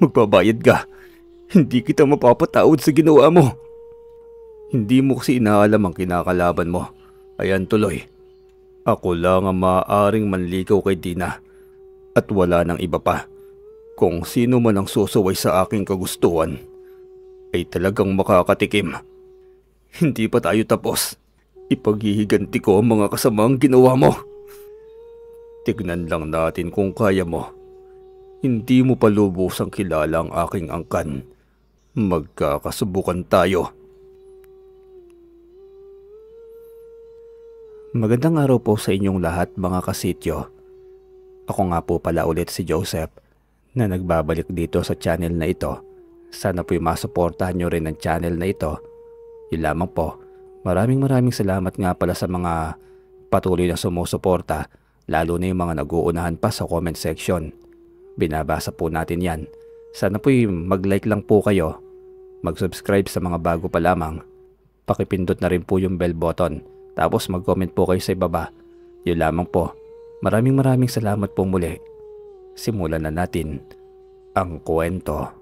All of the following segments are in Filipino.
Magbabayad ka. Hindi kita mapapatawad sa ginawa mo. Hindi mo kasi inaalam ang kinakalaban mo. Ayan tuloy. Ako lang ang maaaring manligaw kay Dina. At wala nang iba pa. Kung sino man ang susuway sa aking kagustuhan, ay talagang makakatikim. Hindi pa tayo tapos. Ipaghihiganti ko ang mga kasamang ginawa mo. Tignan lang natin kung kaya mo hindi mo palubos ang kilala ang aking angkan. Magkakasubukan tayo. Magandang araw po sa inyong lahat mga kasityo. Ako nga po pala ulit si Joseph na nagbabalik dito sa channel na ito. Sana po'y masuportahan nyo rin ang channel na ito. Yun lamang po. Maraming maraming salamat nga pala sa mga patuloy na sumusuporta lalo na yung mga naguunahan pa sa comment section. Binabasa po natin yan. Sana po'y mag-like lang po kayo, mag-subscribe sa mga bago pa lamang, pakipindot na rin po yung bell button, tapos mag-comment po kayo sa ibaba. Yun lamang po. Maraming maraming salamat po muli. Simulan na natin ang kwento.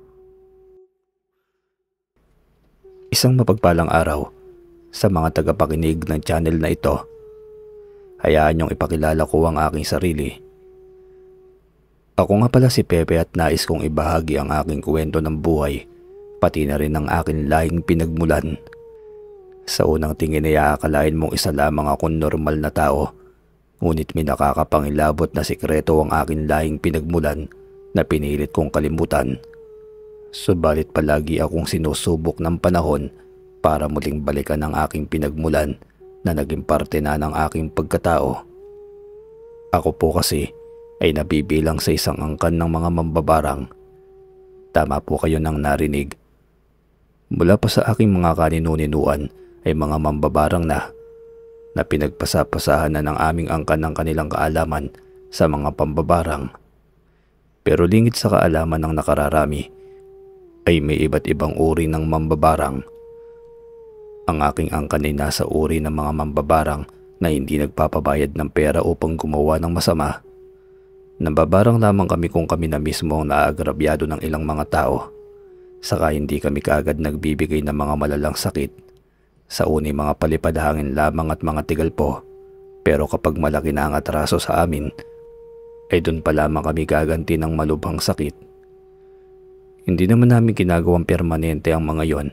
Isang mapagpalang araw sa mga tagapakinig ng channel na ito. Hayaan niyong ipakilala ko ang aking sarili ako nga pala si Pepe at nais kong ibahagi ang aking kwento ng buhay, pati na rin ang aking lahing pinagmulan. Sa unang tingin ay akalain mong isa lamang akong normal na tao, ngunit may nakakapangilabot na sikreto ang aking lahing pinagmulan na pinilit kong kalimutan. Subalit palagi akong sinusubok ng panahon para muling balikan ang aking pinagmulan na naging parte na ng aking pagkatao. Ako po kasi, ay nabibilang sa isang angkan ng mga mambabarang. Tama po kayo nang narinig. Mula pa sa aking mga kaninuninuan ay mga mambabarang na na pinagpasapasahan na ng aming angkan ng kanilang kaalaman sa mga pambabarang. Pero lingit sa kaalaman ng nakararami ay may iba't ibang uri ng mambabarang. Ang aking angkan ay nasa uri ng mga mambabarang na hindi nagpapabayad ng pera upang gumawa ng masama Nababarang lamang kami kung kami na mismo ang naaagrabyado ng ilang mga tao. Saka hindi kami kaagad nagbibigay ng mga malalang sakit. Sa uni mga palipadhangin lamang at mga tigal po. Pero kapag malaki na ang atraso sa amin, ay doon pa lamang kami gaganti ng malubhang sakit. Hindi naman namin ginagawang permanente ang mga yon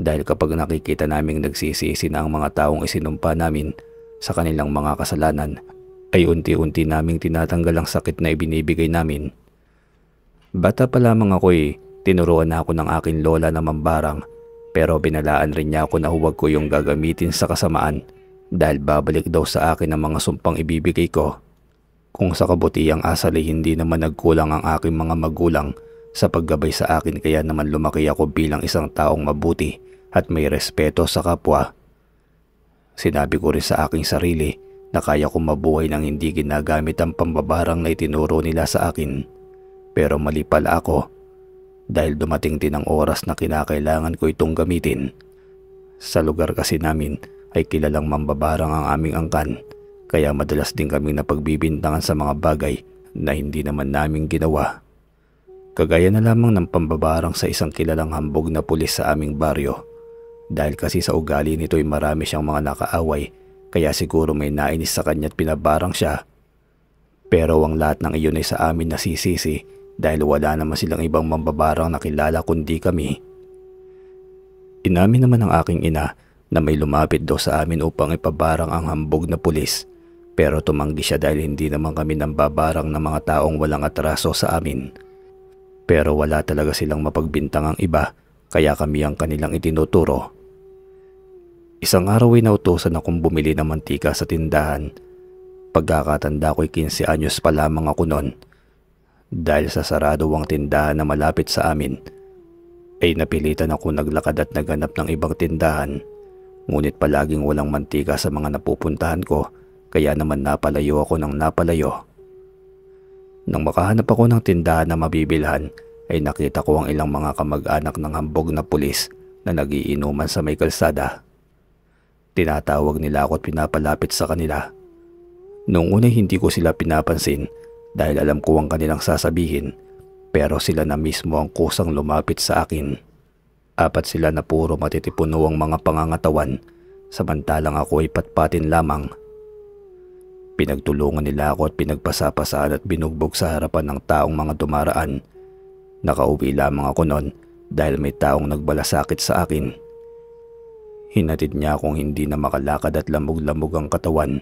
dahil kapag nakikita naming nagsisisi na ang mga taong isinumpa namin sa kanilang mga kasalanan, ay unti-unti naming tinatanggal ang sakit na ibinibigay namin. Bata pa lamang ako'y tinuruan na ako ng aking lola na mambarang pero binalaan rin niya ako na huwag ko yung gagamitin sa kasamaan dahil babalik daw sa akin ang mga sumpang ibibigay ko. Kung sa kabutiang asali hindi naman nagkulang ang aking mga magulang sa paggabay sa akin kaya naman lumaki ako bilang isang taong mabuti at may respeto sa kapwa. Sinabi ko rin sa aking sarili na kaya kong mabuhay nang hindi ginagamit ang pambabarang na itinuro nila sa akin. Pero mali pala ako dahil dumating din ang oras na kinakailangan ko itong gamitin. Sa lugar kasi namin ay kilalang mambabarang ang aming angkan kaya madalas din kaming napagbibintangan sa mga bagay na hindi naman namin ginawa. Kagaya na lamang ng pambabarang sa isang kilalang hambog na pulis sa aming baryo. Dahil kasi sa ugali nito ay marami siyang mga nakaaway kaya siguro may nainis sa kanya at pinabarang siya. Pero ang lahat ng iyon ay sa amin nasisisi dahil wala naman silang ibang mambabarang nakilala kundi kami. Inamin naman ng aking ina na may lumapit daw sa amin upang ipabarang ang hambog na pulis pero tumanggi siya dahil hindi naman kami nambabarang ng mga taong walang atraso sa amin. Pero wala talaga silang mapagbintang ang iba kaya kami ang kanilang itinuturo. Isang araw ay nautosan akong bumili ng mantika sa tindahan. Pagkakatanda ko'y 15 anyos pa lamang ako noon. Dahil sa sarado ang tindahan na malapit sa amin, ay napilitan ako naglakad at naganap ng ibang tindahan. Ngunit palaging walang mantika sa mga napupuntahan ko kaya naman napalayo ako ng napalayo. Nang makahanap ako ng tindahan na mabibilhan, ay nakita ko ang ilang mga kamag-anak ng hambog na pulis na nagiinuman sa may kalsada. Tinatawag nila ako at pinapalapit sa kanila. Noong una hindi ko sila pinapansin dahil alam ko ang kanilang sasabihin pero sila na mismo ang kusang lumapit sa akin. Apat sila na puro matitipuno ang mga pangangatawan samantalang ako ay patpatin lamang. Pinagtulungan nila ako at pinagpasapasaan at binugbog sa harapan ng taong mga dumaraan. Nakauwi lamang ako noon dahil may taong nagbalasakit sa akin. Hinatid niya akong hindi na makalakad at lamog-lamog ang katawan.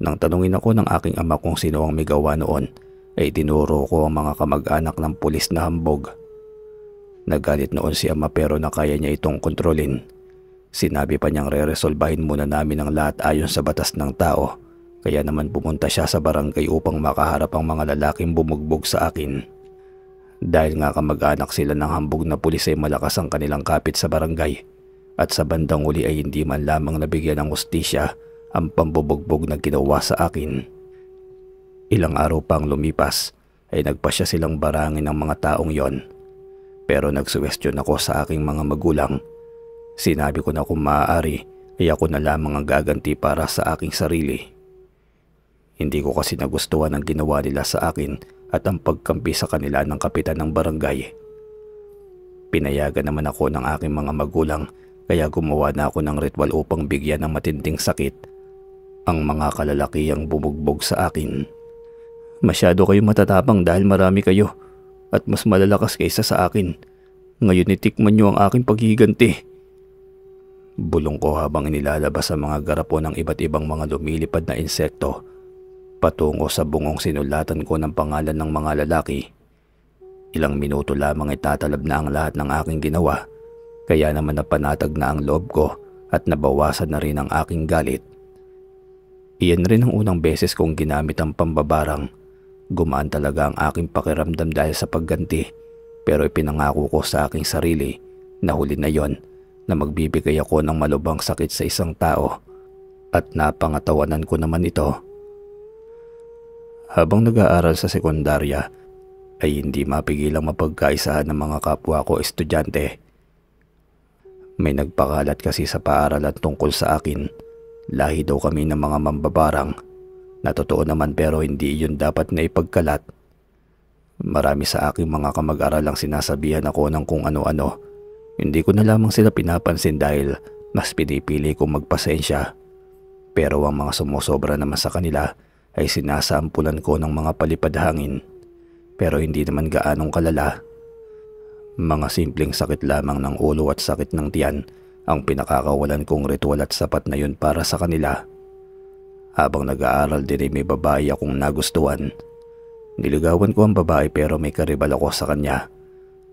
Nang tanungin ako ng aking ama kung sino ang may gawa noon, ay tinuro ko ang mga kamag-anak ng pulis na hambog. Nagalit noon si ama pero nakaya niya itong kontrolin. Sinabi pa niyang re-resolbahin muna namin ang lahat ayon sa batas ng tao. Kaya naman pumunta siya sa barangay upang makaharap ang mga lalaking bumugbog sa akin. Dahil nga kamag-anak sila ng hambog na pulis ay malakas ang kanilang kapit sa barangay at sa bandang uli ay hindi man lamang nabigyan ng ustisya ang pambubugbog na ginawa sa akin. Ilang araw pang lumipas ay nagpa siya silang barangin ng mga taong yon. Pero nagsuwestiyon ako sa aking mga magulang. Sinabi ko na kung maaari ay ako na lamang ang gaganti para sa aking sarili. Hindi ko kasi nagustuhan ang ginawa nila sa akin at ang pagkampi sa kanila ng kapitan ng barangay. Pinayagan naman ako ng aking mga magulang kaya gumawa na ako ng ritual upang bigyan ng matinding sakit ang mga kalalakiang bumugbog sa akin. Masyado kayo matatapang dahil marami kayo at mas malalakas kaysa sa akin. Ngayon itikman niyo ang aking paghiganti. Bulong ko habang inilalabas sa mga garapon ng iba't ibang mga lumilipad na insekto patungo sa bungong sinulatan ko ng pangalan ng mga lalaki. Ilang minuto lamang itatalab na ang lahat ng aking ginawa kaya naman napanatag na ang loob ko at nabawasan na rin ang aking galit. Iyan rin ang unang beses kong ginamit ang pambabarang. Gumaan talaga ang aking pakiramdam dahil sa pagganti pero ipinangako ko sa aking sarili na huli na yon na magbibigay ako ng malubang sakit sa isang tao at napangatawanan ko naman ito. Habang nag-aaral sa sekundarya ay hindi mapigilang mapagkaisahan ng mga kapwa ko estudyante may nagpakalat kasi sa paaralan tungkol sa akin. Lahi daw kami ng mga mambabarang. Natotoo naman pero hindi yun dapat na ipagkalat. Marami sa aking mga kamag-aral ang sinasabihan ako ng kung ano-ano. Hindi ko na lamang sila pinapansin dahil mas pinipili kong magpasensya. Pero ang mga sumusobra naman sa kanila ay sinasampulan ko ng mga palipad hangin. Pero hindi naman gaanong kalala mga simpleng sakit lamang ng ulo at sakit ng tiyan ang pinakakawalan kong ritual at sapat na yun para sa kanila. Habang nag-aaral din ay may babae akong nagustuhan. Niligawan ko ang babae pero may karibal ako sa kanya.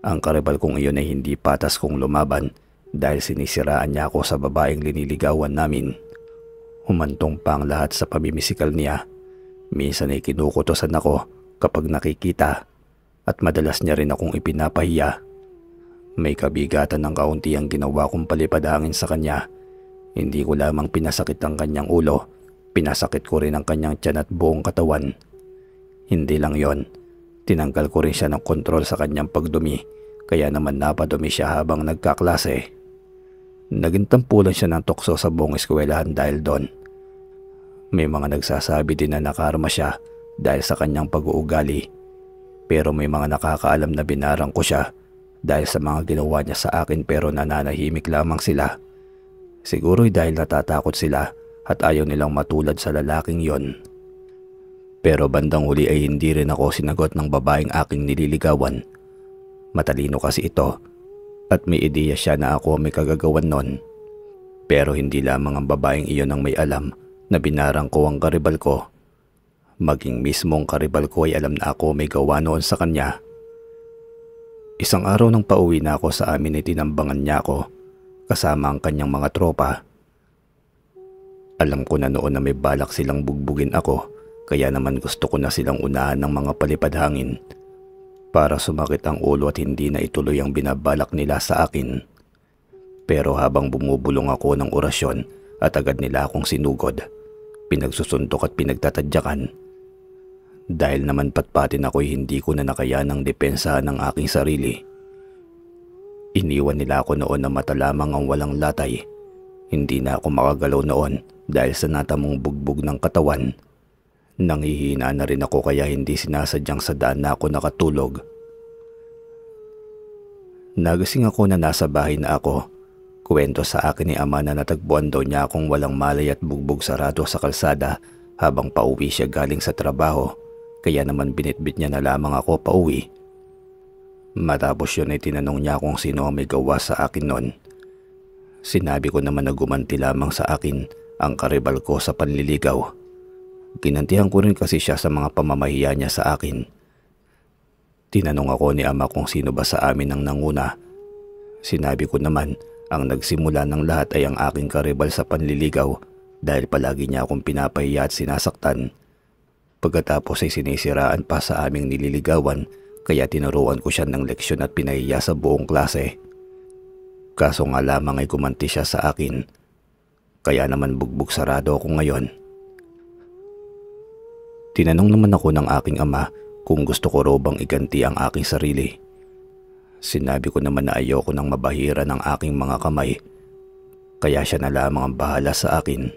Ang karibal kong iyon ay hindi patas kong lumaban dahil sinisiraan niya ako sa babaeng liniligawan namin. Humantong pa ang lahat sa pamimisikal niya. Minsan ay kinukutosan ako kapag nakikita at madalas niya rin akong ipinapahiya may kabigatan ng kaunti ang ginawa kong palipadangin sa kanya. Hindi ko lamang pinasakit ang kanyang ulo, pinasakit ko rin ang kanyang tiyan at buong katawan. Hindi lang yon, tinanggal ko rin siya ng kontrol sa kanyang pagdumi, kaya naman napadumi siya habang nagkaklase. Naging tampulan siya ng tukso sa buong eskwelahan dahil doon. May mga nagsasabi din na nakarma siya dahil sa kanyang pag-uugali. Pero may mga nakakaalam na binarang ko siya dahil sa mga ginawa niya sa akin pero nananahimik lamang sila. Siguro'y dahil natatakot sila at ayaw nilang matulad sa lalaking yon. Pero bandang huli ay hindi rin ako sinagot ng babaeng aking nililigawan. Matalino kasi ito at may ideya siya na ako may kagagawan nun. Pero hindi lamang ang babaeng iyon ang may alam na binarang ko ang karibal ko. Maging mismong karibal ko ay alam na ako may gawa noon sa kanya Isang araw nang pauwi na ako sa amin ay tinambangan niya ako kasama ang kanyang mga tropa. Alam ko na noon na may balak silang bugbugin ako kaya naman gusto ko na silang unahan ng mga palipad hangin para sumakit ang ulo at hindi na ituloy ang binabalak nila sa akin. Pero habang bumubulong ako ng orasyon at agad nila akong sinugod, pinagsusuntok at pinagtatadyakan dahil naman patpatin ako'y hindi ko na nakayanang depensa ng aking sarili. Iniwan nila ako noon na mata lamang ang walang latay. Hindi na ako makagalaw noon dahil sa natamong bugbog ng katawan. Nangihina na rin ako kaya hindi sinasadyang sa daan na ako nakatulog. Nagising ako na nasa bahay na ako. Kuwento sa akin ni ama na natagpuan daw niya akong walang malay at bugbog sarado sa kalsada habang pauwi siya galing sa trabaho kaya naman binitbit niya na lamang ako pa uwi. Matapos yun ay tinanong niya kung sino ang may gawa sa akin noon. Sinabi ko naman na gumanti lamang sa akin ang karibal ko sa panliligaw. Ginantihan ko rin kasi siya sa mga pamamahiya niya sa akin. Tinanong ako ni ama kung sino ba sa amin ang nanguna. Sinabi ko naman ang nagsimula ng lahat ay ang aking karibal sa panliligaw dahil palagi niya akong pinapahiya at sinasaktan. Pagkatapos ay sinisiraan pa sa aming nililigawan kaya tinuruan ko siya ng leksyon at pinahiya sa buong klase. Kaso nga lamang ay kumanti siya sa akin. Kaya naman bugbog sarado ako ngayon. Tinanong naman ako ng aking ama kung gusto ko robang iganti ang aking sarili. Sinabi ko naman na ayoko nang mabahira ng aking mga kamay. Kaya siya na lamang ang bahala sa akin.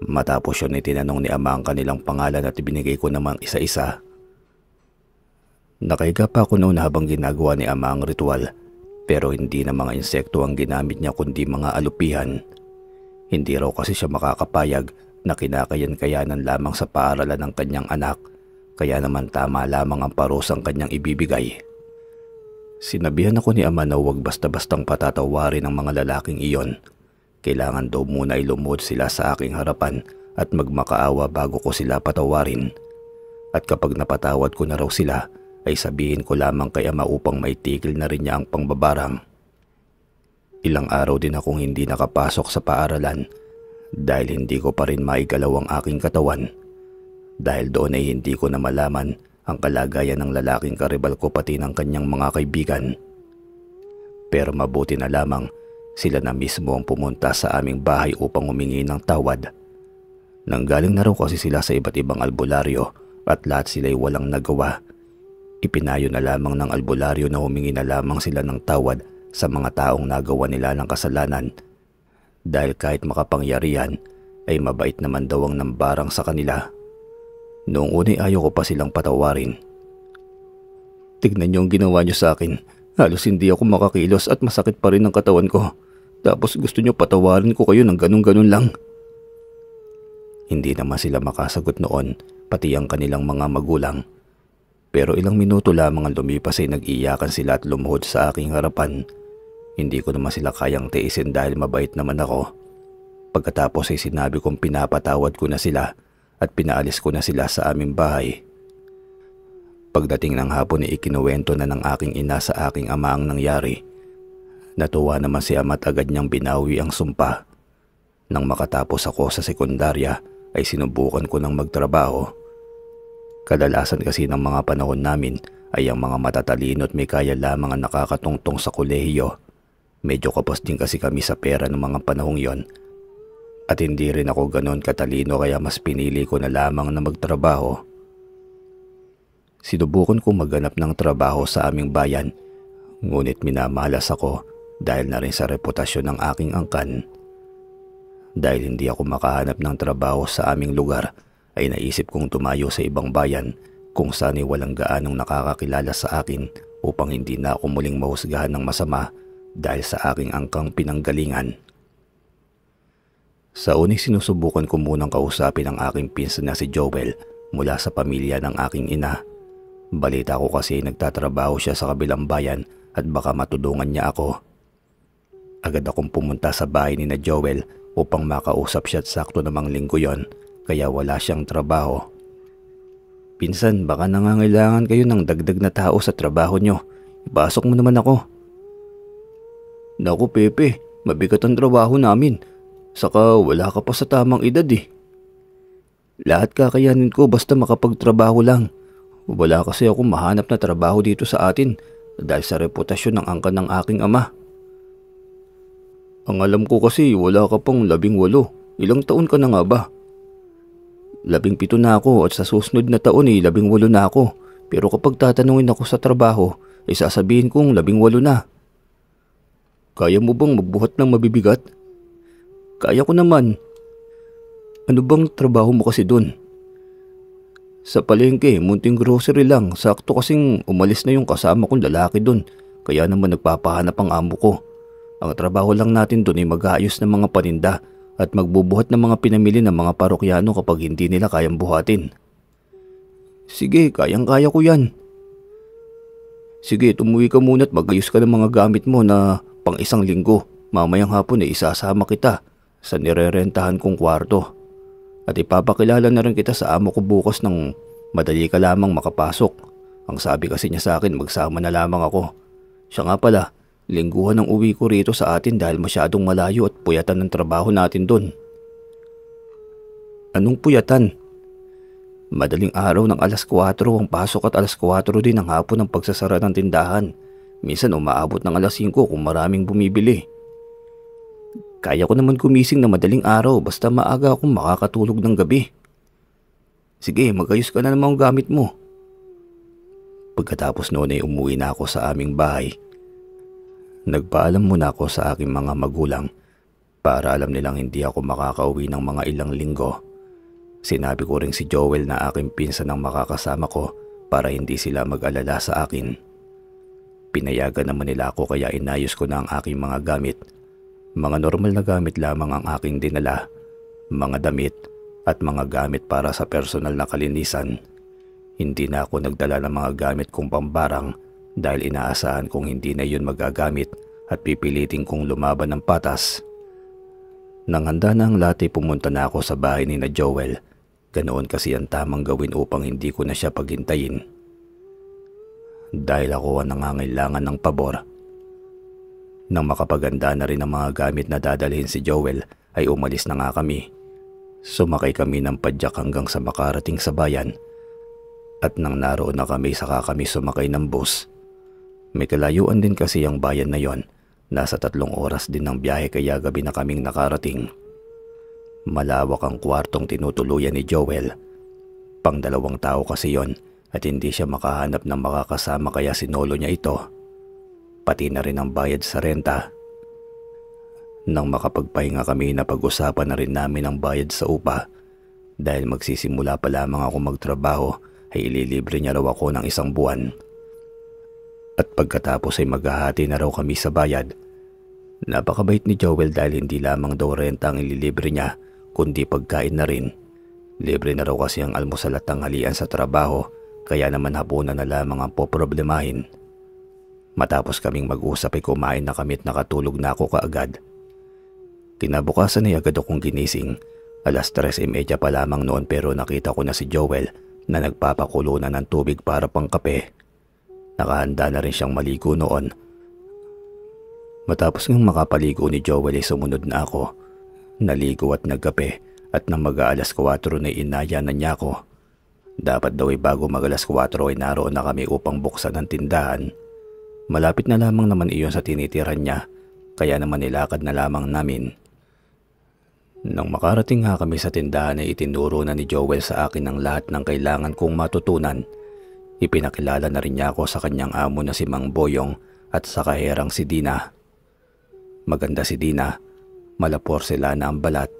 Matapos yun ay tinanong ni ama ang kanilang pangalan at ibinigay ko namang isa-isa. Nakahiga pa ako noon habang ginagawa ni ama ang ritual pero hindi na mga insekto ang ginamit niya kundi mga alupihan. Hindi raw kasi siya makakapayag na kinakayan-kayanan lamang sa paaralan ng kanyang anak kaya naman tama lamang ang parusang kanyang ibibigay. Sinabihan ako ni ama na huwag basta-bastang patatawarin ang mga lalaking iyon kailangan daw muna ay lumuhod sila sa aking harapan at magmakaawa bago ko sila patawarin. At kapag napatawad ko na raw sila, ay sabihin ko lamang kay ama upang maitigil na rin niya ang pangbabarang. Ilang araw din akong hindi nakapasok sa paaralan dahil hindi ko pa rin maigalaw ang aking katawan. Dahil doon ay hindi ko na malaman ang kalagayan ng lalaking karibal ko pati ng kanyang mga kaibigan. Pero mabuti na lamang sila na mismo ang pumunta sa aming bahay upang humingi ng tawad. Nanggaling na raw kasi sila sa iba't ibang albularyo at lahat sila'y walang nagawa. Ipinayo na lamang ng albularyo na humingi na lamang sila ng tawad sa mga taong nagawa nila ng kasalanan. Dahil kahit makapangyarihan, ay mabait naman daw ang nambarang sa kanila. Noong unay ayaw ko pa silang patawarin. Tignan niyo ang ginawa niyo sa akin. Halos hindi ako makakilos at masakit pa rin ang katawan ko. Tapos gusto niyo patawarin ko kayo ng ganun-ganun lang. Hindi naman sila makasagot noon, pati ang kanilang mga magulang. Pero ilang minuto lamang ang lumipas ay nag-iyakan sila at lumuhod sa aking harapan. Hindi ko naman sila kayang tiisin dahil mabait naman ako. Pagkatapos ay sinabi kong pinapatawad ko na sila at pinaalis ko na sila sa aming bahay. Pagdating ng hapon ay ikinuwento na ng aking ina sa aking ama ang nangyari. Natuwa naman si ama at agad niyang binawi ang sumpa. Nang makatapos ako sa sekundarya ay sinubukan ko ng magtrabaho. Kadalasan kasi ng mga panahon namin ay ang mga matatalino at may kaya lamang ang nakakatungtong sa kolehiyo. Medyo kapos din kasi kami sa pera ng mga panahong yon. At hindi rin ako ganoon katalino kaya mas pinili ko na lamang na magtrabaho sinubukan kong maganap ng trabaho sa aming bayan. Ngunit minamalas ako dahil na rin sa reputasyon ng aking angkan. Dahil hindi ako makahanap ng trabaho sa aming lugar, ay naisip kong tumayo sa ibang bayan kung saan ay walang gaanong nakakakilala sa akin upang hindi na ako muling mahusgahan ng masama dahil sa aking angkang pinanggalingan. Sa uning sinusubukan ko munang kausapin ang aking pinsan na si Joel mula sa pamilya ng aking ina Balita ko kasi nagtatrabaho siya sa kabilang bayan at baka matulungan niya ako. Agad akong pumunta sa bahay ni na Joel upang makausap siya at sakto namang linggo yon kaya wala siyang trabaho. Pinsan baka nangangailangan kayo ng dagdag na tao sa trabaho nyo. Ipasok mo naman ako. Naku Pepe, mabigat ang trabaho namin. Saka wala ka pa sa tamang edad eh. Lahat kakayanin ko basta makapagtrabaho lang. Wala kasi ako mahanap na trabaho dito sa atin dahil sa reputasyon ng angkan ng aking ama. Ang alam ko kasi wala ka pang labing walo. Ilang taon ka na nga ba? Labing pito na ako at sa susunod na taon ay eh, labing walo na ako. Pero kapag tatanungin ako sa trabaho, ay eh, sasabihin kong labing walo na. Kaya mo bang magbuhat ng mabibigat? Kaya ko naman. Ano bang trabaho mo kasi doon? Sa palengke, munting grocery lang. Sakto kasing umalis na yung kasama kong lalaki doon. Kaya naman nagpapahanap ang amo ko. Ang trabaho lang natin doon ay mag-aayos ng mga paninda at magbubuhat ng mga pinamili ng mga parokyano kapag hindi nila kayang buhatin. Sige, kayang-kaya ko yan. Sige, tumuwi ka muna at mag-ayos ka ng mga gamit mo na pang isang linggo. Mamayang hapon ay isasama kita sa nirerentahan kong kwarto. At ipapakilala na rin kita sa amo ko bukas nang madali ka lamang makapasok. Ang sabi kasi niya sa akin magsama na lamang ako. Siya nga pala, lingguhan ang uwi ko rito sa atin dahil masyadong malayo at puyatan ng trabaho natin doon. Anong puyatan? Madaling araw ng alas 4 ang pasok at alas 4 din ang hapon ng pagsasara ng tindahan. Minsan umaabot ng alas 5 kung maraming bumibili. Kaya ko naman kumising na madaling araw basta maaga akong makakatulog ng gabi. Sige, magayos ka na naman ang gamit mo. Pagkatapos noon ay umuwi na ako sa aming bahay. Nagpaalam muna ako sa aking mga magulang para alam nilang hindi ako makakauwi ng mga ilang linggo. Sinabi ko rin si Joel na aking pinsan ang makakasama ko para hindi sila mag-alala sa akin. Pinayagan naman nila ako kaya inayos ko na ang aking mga gamit mga normal na gamit lamang ang aking dinala, mga damit at mga gamit para sa personal na kalinisan. Hindi na ako nagdala ng mga gamit kong pambarang dahil inaasahan kong hindi na yun magagamit at pipiliting kong lumaban ng patas. Nang handa na ang lati pumunta na ako sa bahay ni na Joel, ganoon kasi ang tamang gawin upang hindi ko na siya paghintayin. Dahil ako ang nangangailangan ng pabor, nang makapaganda na rin ang mga gamit na dadalhin si Joel ay umalis na nga kami. Sumakay kami ng padyak hanggang sa makarating sa bayan. At nang naroon na kami saka kami sumakay ng bus. May kalayuan din kasi ang bayan na yon. Nasa tatlong oras din ng biyahe kaya gabi na kaming nakarating. Malawak ang kwartong tinutuluyan ni Joel. Pang dalawang tao kasi yon at hindi siya makahanap ng makakasama kaya sinolo niya ito pati na rin ang bayad sa renta. Nang makapagpahinga kami na pag-usapan na rin namin ang bayad sa upa dahil magsisimula pa lamang ako magtrabaho ay ililibre niya raw ako ng isang buwan. At pagkatapos ay maghahati na raw kami sa bayad. Napakabait ni Joel dahil hindi lamang daw renta ang ililibre niya kundi pagkain na rin. Libre na raw kasi ang almusal at tanghalian sa trabaho kaya naman hapunan na lamang ang poproblemahin. Matapos kaming mag-usap ay kumain na kami at nakatulog na ako kaagad. Kinabukasan ay agad akong ginising. Alas 3.30 pa lamang noon pero nakita ko na si Joel na nagpapakulo na ng tubig para pang kape. Nakahanda na rin siyang maligo noon. Matapos ng makapaligo ni Joel ay sumunod na ako. Naligo at nagkape at nang mag-aalas 4 na inaya na niya ako. Dapat daw ay bago mag-alas 4 ay naroon na kami upang buksan ang tindahan. Malapit na lamang naman iyon sa tinitira niya kaya naman nilakad na lamang namin. Nang makarating nga kami sa tindahan ay itinuro na ni Joel sa akin ang lahat ng kailangan kong matutunan. Ipinakilala na rin niya ako sa kanyang amo na si Mang Boyong at sa kaherang si Dina. Maganda si Dina, malapor sila na ang balat,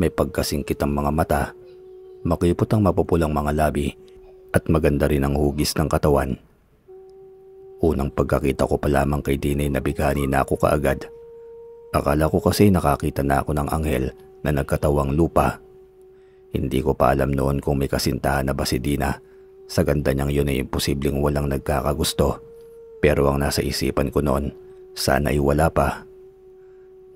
may pagkasingkit ang mga mata, makipot ang mapupulang mga labi at maganda rin ang hugis ng katawan. Unang pagkakita ko pa lamang kay Dinay nabigani na ako kaagad. Akala ko kasi nakakita na ako ng anghel na nagkatawang lupa. Hindi ko pa alam noon kung may kasintahan na ba si Dina. Sa ganda niyang yun ay imposibleng walang nagkakagusto. Pero ang nasa isipan ko noon, sana ay wala pa.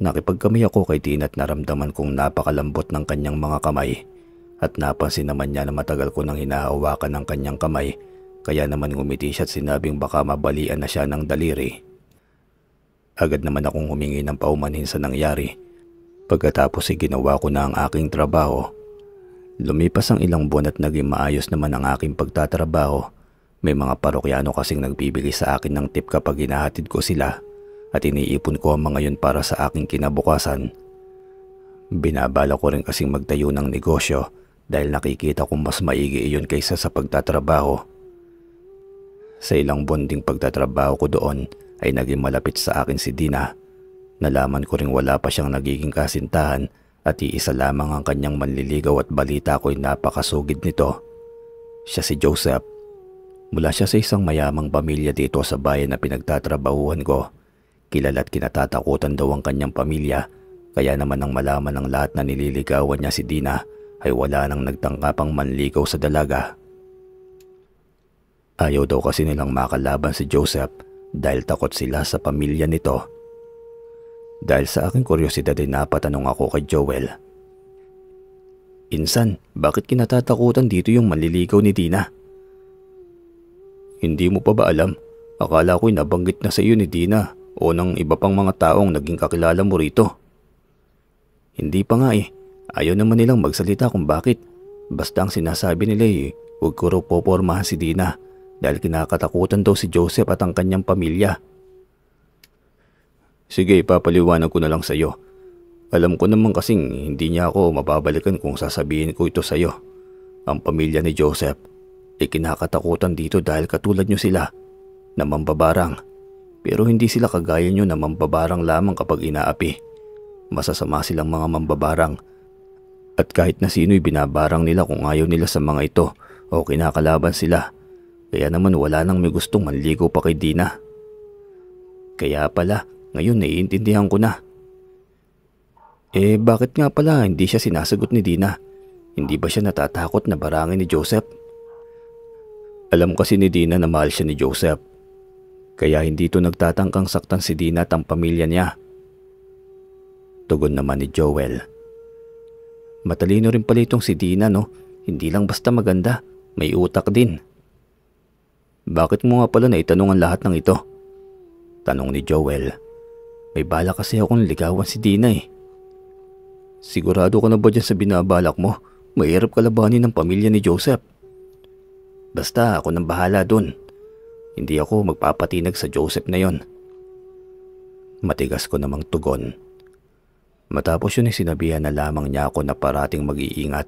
Nakipagkamay ako kay Dina at naramdaman kong napakalambot ng kanyang mga kamay at napansin naman niya na matagal ko nang hinahawakan ng kanyang kamay kaya naman ngumiti siya at sinabing baka mabalian na siya ng daliri. Agad naman akong humingi ng paumanhin sa nangyari. Pagkatapos ay ginawa ko na ang aking trabaho. Lumipas ang ilang buwan at naging maayos naman ang aking pagtatrabaho. May mga parokyano kasing nagbibigay sa akin ng tip kapag hinahatid ko sila at iniipon ko ang mga yun para sa aking kinabukasan. Binabala ko rin kasing magtayo ng negosyo dahil nakikita kong mas maigi iyon kaysa sa pagtatrabaho. Sa ilang buwan ding pagtatrabaho ko doon ay naging malapit sa akin si Dina. Nalaman ko ring wala pa siyang nagiging kasintahan at iisa lamang ang kanyang manliligaw at balita ko'y napakasugid nito. Siya si Joseph. Mula siya sa isang mayamang pamilya dito sa bayan na pinagtatrabahuhan ko. Kilala't kinatatakutan daw ang kanyang pamilya kaya naman nang malaman ng lahat na nililigawan niya si Dina ay wala nang nagtangkapang manligaw sa dalaga. Ayaw daw kasi nilang makalaban si Joseph dahil takot sila sa pamilya nito. Dahil sa aking kuryosidad ay napatanong ako kay Joel. Insan, bakit kinatatakutan dito yung maliligaw ni Dina? Hindi mo pa ba alam? Akala ko'y nabanggit na sa iyo ni Dina o ng iba pang mga taong naging kakilala mo rito. Hindi pa nga eh. Ayaw naman nilang magsalita kung bakit. Basta ang sinasabi nila eh, huwag ko raw popormahan si Dina dahil kinakatakutan daw si Joseph at ang kanyang pamilya. Sige, papaliwanag ko na lang sa iyo. Alam ko naman kasing hindi niya ako mababalikan kung sasabihin ko ito sa iyo. Ang pamilya ni Joseph ay kinakatakutan dito dahil katulad nyo sila na mambabarang. Pero hindi sila kagaya nyo na mambabarang lamang kapag inaapi. Masasama silang mga mambabarang. At kahit na sino'y binabarang nila kung ayaw nila sa mga ito o kinakalaban sila kaya naman wala nang may gustong manligo pa kay Dina. Kaya pala, ngayon naiintindihan ko na. Eh bakit nga pala hindi siya sinasagot ni Dina? Hindi ba siya natatakot na barangay ni Joseph? Alam kasi ni Dina na mahal siya ni Joseph. Kaya hindi ito nagtatangkang saktan si Dina at ang pamilya niya. Tugon naman ni Joel. Matalino rin pala itong si Dina no? Hindi lang basta maganda, may utak din. Bakit mo nga pala naitanong ang lahat ng ito? Tanong ni Joel. May bala kasi akong ligawan si Dina eh. Sigurado ka na ba dyan sa binabalak mo? Mahirap kalabanin ng pamilya ni Joseph. Basta ako nang bahala dun. Hindi ako magpapatinag sa Joseph na yon. Matigas ko namang tugon. Matapos yun ay sinabihan na lamang niya ako na parating mag-iingat.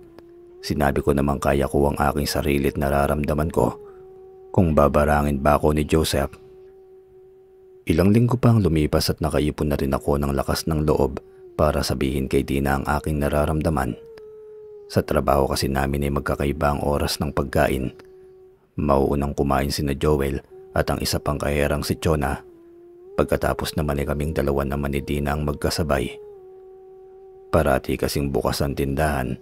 Sinabi ko namang kaya ko ang aking sarili't nararamdaman ko kung babarangin ba ako ni Joseph. Ilang linggo pa ang lumipas at nakaipon na rin ako ng lakas ng loob para sabihin kay Dina ang aking nararamdaman. Sa trabaho kasi namin ay magkakaiba ang oras ng pagkain. Mauunang kumain si na Joel at ang isa pang kaherang si Chona. Pagkatapos naman ay kaming dalawa naman ni Dina ang magkasabay. Parati kasing bukas ang tindahan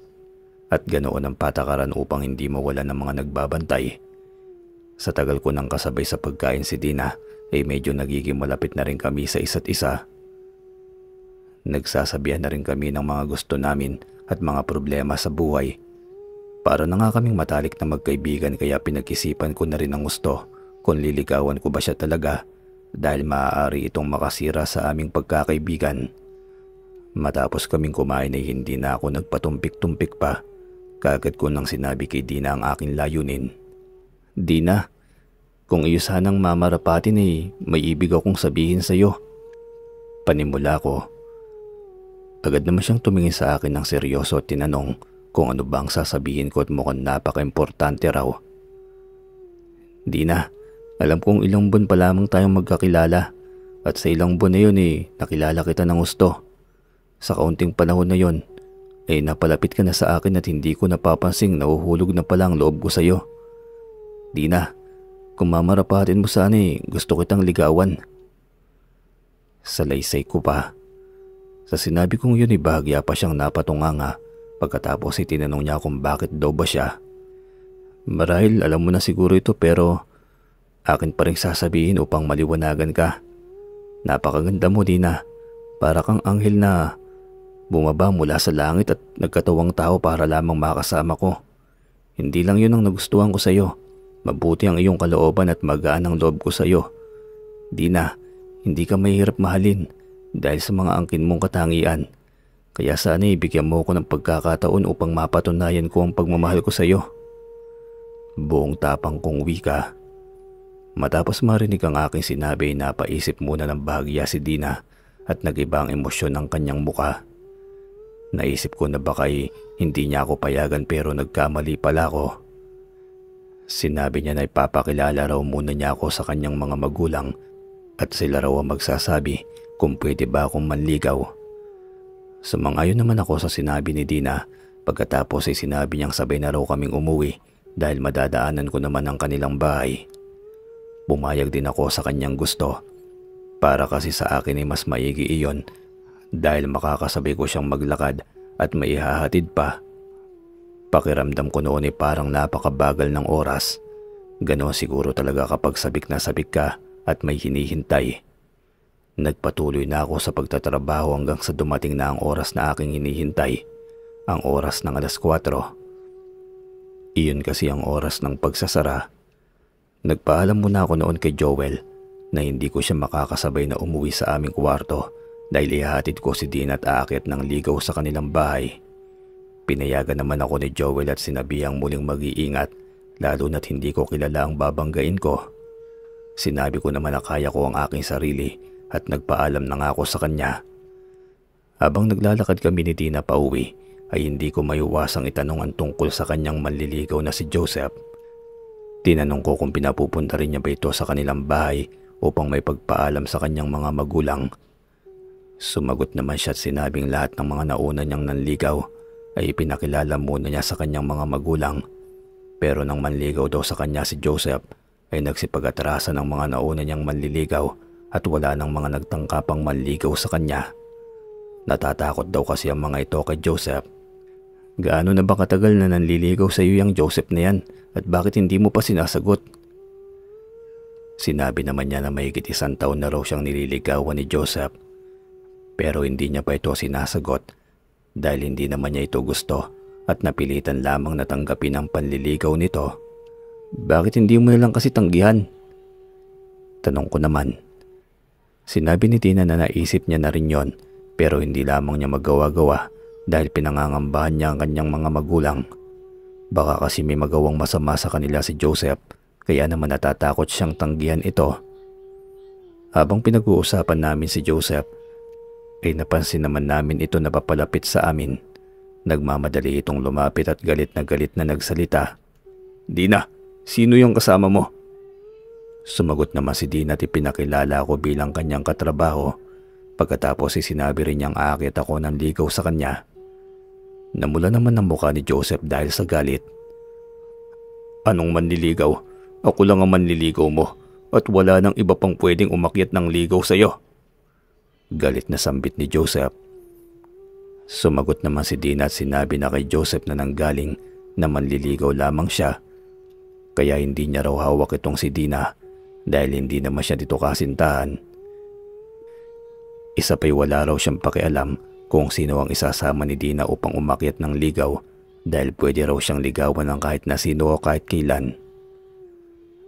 at ganoon ang patakaran upang hindi mawala ng mga nagbabantay sa tagal ko nang kasabay sa pagkain si Dina ay medyo nagiging malapit na rin kami sa isa't isa. Nagsasabihan na rin kami ng mga gusto namin at mga problema sa buhay. Para na nga kaming matalik na magkaibigan kaya pinag-isipan ko na rin ang gusto kung liligawan ko ba siya talaga dahil maaari itong makasira sa aming pagkakaibigan. Matapos kaming kumain ay hindi na ako nagpatumpik-tumpik pa. Kagad ko nang sinabi kay Dina ang aking layunin. Di na. Kung iyo sanang mamarapatin eh, may ibig akong sabihin sa iyo. Panimula ko. Agad naman siyang tumingin sa akin ng seryoso at tinanong kung ano ba ang sasabihin ko at mukhang napaka-importante raw. Di na. Alam kong ilang buwan pa lamang tayong magkakilala at sa ilang buwan na yun eh, nakilala kita ng gusto. Sa kaunting panahon na yon, ay eh, napalapit ka na sa akin at hindi ko napapansing nahuhulog na pala ang loob ko sa iyo. Dina, na. Kung mamarapatin mo sana eh, gusto kitang ligawan. Salaysay ko pa. Sa sinabi kong yun ay eh, bahagya pa siyang napatunganga pagkatapos ay tinanong niya kung bakit daw ba siya. Marahil alam mo na siguro ito pero akin pa rin sasabihin upang maliwanagan ka. Napakaganda mo Dina. Para kang anghel na bumaba mula sa langit at nagkatawang tao para lamang makasama ko. Hindi lang yun ang nagustuhan ko sa iyo. Mabuti ang iyong kalooban at magaan ang loob ko sa iyo. Dina, hindi ka mahirap mahalin dahil sa mga angkin mong katangian. Kaya sana ibigyan mo ko ng pagkakataon upang mapatunayan ko ang pagmamahal ko sa iyo. Buong tapang kong wika. Matapos marinig ang aking sinabi, napaisip muna ng bahagya si Dina at nagiba ang emosyon ng kanyang muka. Naisip ko na baka'y hindi niya ako payagan pero nagkamali pala ako. Sinabi niya na ipapakilala raw muna niya ako sa kanyang mga magulang at sila raw ang magsasabi kung pwede ba akong manligaw. Sumangayon naman ako sa sinabi ni Dina pagkatapos ay sinabi niyang sabay na raw kaming umuwi dahil madadaanan ko naman ang kanilang bahay. Bumayag din ako sa kanyang gusto para kasi sa akin ay mas maigi iyon dahil makakasabay ko siyang maglakad at maihahatid pa Pakiramdam ko noon ay parang napakabagal ng oras. Ganon siguro talaga kapag sabik na sabik ka at may hinihintay. Nagpatuloy na ako sa pagtatrabaho hanggang sa dumating na ang oras na aking hinihintay, ang oras ng alas 4. Iyon kasi ang oras ng pagsasara. Nagpaalam muna ako noon kay Joel na hindi ko siya makakasabay na umuwi sa aming kwarto dahil ihahatid ko si Dean at aakyat ng ligaw sa kanilang bahay. Pinayagan naman ako ni Joel at sinabihang muling mag-iingat lalo na't hindi ko kilala ang babanggain ko. Sinabi ko naman na kaya ko ang aking sarili at nagpaalam na nga ako sa kanya. Habang naglalakad kami ni Tina pa uwi, ay hindi ko maiwasang itanong ang tungkol sa kanyang manliligaw na si Joseph. Tinanong ko kung pinapupunta rin niya ba ito sa kanilang bahay upang may pagpaalam sa kanyang mga magulang. Sumagot naman siya at sinabing lahat ng mga nauna niyang nanligaw ay ipinakilala muna niya sa kanyang mga magulang. Pero nang manligaw daw sa kanya si Joseph ay nagsipag nagsipagatarasan ng mga nauna niyang manliligaw at wala ng mga nagtangkapang manligaw sa kanya. Natatakot daw kasi ang mga ito kay Joseph. Gaano na ba katagal na nanliligaw sa iyo yung Joseph na yan at bakit hindi mo pa sinasagot? Sinabi naman niya na mayigit isang taon na raw siyang nililigawan ni Joseph pero hindi niya pa ito sinasagot dahil hindi naman niya ito gusto at napilitan lamang natanggapin ang panliligaw nito. Bakit hindi mo lang kasi tanggihan? Tanong ko naman. Sinabi ni Tina na naisip niya na rin yon pero hindi lamang niya magawa-gawa dahil pinangangambahan niya ang kanyang mga magulang. Baka kasi may magawang masama sa kanila si Joseph kaya naman natatakot siyang tanggihan ito. Habang pinag-uusapan namin si Joseph ay napansin naman namin ito na papalapit sa amin. Nagmamadali itong lumapit at galit na galit na nagsalita. Dina, sino yung kasama mo? Sumagot naman si Dina at ipinakilala ko bilang kanyang katrabaho. Pagkatapos ay sinabi rin niyang aakit ako ng ligaw sa kanya. Namula naman ang mukha ni Joseph dahil sa galit. Anong manliligaw? Ako lang ang manliligaw mo at wala nang iba pang pwedeng umakyat ng ligaw sa'yo. Galit na sambit ni Joseph. Sumagot naman si Dina at sinabi na kay Joseph na nanggaling na manliligaw lamang siya. Kaya hindi niya raw hawak itong si Dina dahil hindi naman siya dito kasintahan. Isa pa'y wala raw siyang pakialam kung sino ang isasama ni Dina upang umakyat ng ligaw dahil pwede raw siyang ligawan ng kahit na sino o kahit kailan.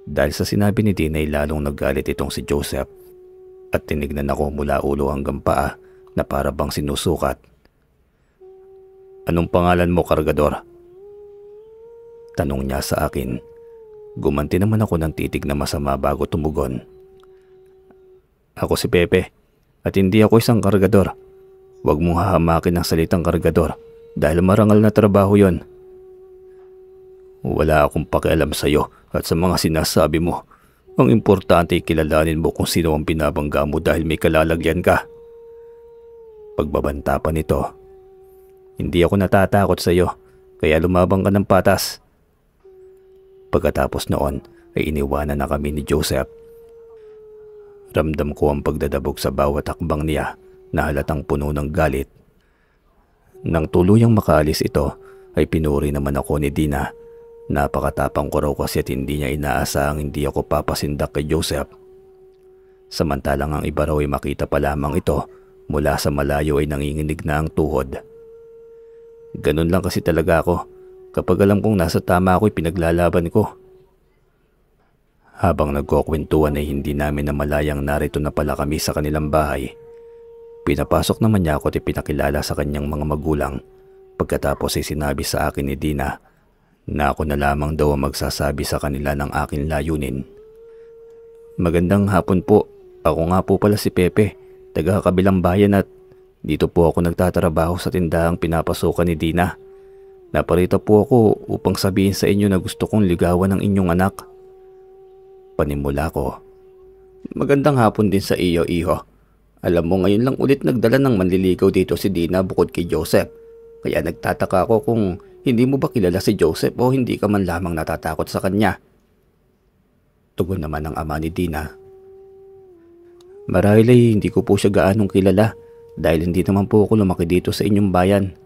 Dahil sa sinabi ni Dina ay lalong naggalit itong si Joseph at tinignan ako mula ulo hanggang paa na para bang sinusukat. Anong pangalan mo, kargador? Tanong niya sa akin. Gumanti naman ako ng titig na masama bago tumugon. Ako si Pepe at hindi ako isang kargador. Huwag mong hahamakin ang salitang kargador dahil marangal na trabaho yon. Wala akong pakialam sa iyo at sa mga sinasabi mo. Ang importante ay kilalanin mo kung sino ang pinabangga mo dahil may kalalagyan ka. Pagbabanta pa nito. Hindi ako natatakot sa iyo, kaya lumabang ka ng patas. Pagkatapos noon ay iniwanan na kami ni Joseph. Ramdam ko ang pagdadabog sa bawat hakbang niya na halatang puno ng galit. Nang tuluyang makaalis ito ay pinuri naman ako ni Dina Napakatapang ko raw kasi at hindi niya inaasahang hindi ako papasindak kay Joseph. Samantalang ang iba raw ay makita pa lamang ito mula sa malayo ay nanginginig na ang tuhod. Ganun lang kasi talaga ako kapag alam kong nasa tama ako'y pinaglalaban ko. Habang nagkukwentuhan ay hindi namin na malayang narito na pala kami sa kanilang bahay. Pinapasok naman niya ako at ipinakilala sa kanyang mga magulang. Pagkatapos ay sinabi sa akin ni Dina na ako na lamang daw ang magsasabi sa kanila ng akin layunin. Magandang hapon po. Ako nga po pala si Pepe, taga kabilang bayan at dito po ako nagtatrabaho sa tindahang pinapasukan ni Dina. Naparito po ako upang sabihin sa inyo na gusto kong ligawan ng inyong anak. Panimula ko. Magandang hapon din sa iyo, iho. Alam mo ngayon lang ulit nagdala ng manliligaw dito si Dina bukod kay Joseph. Kaya nagtataka ako kung hindi mo ba kilala si Joseph o hindi ka man lamang natatakot sa kanya. Tugon naman ng ama ni Dina. Marahil ay hindi ko po siya gaanong kilala dahil hindi naman po ako lumaki dito sa inyong bayan.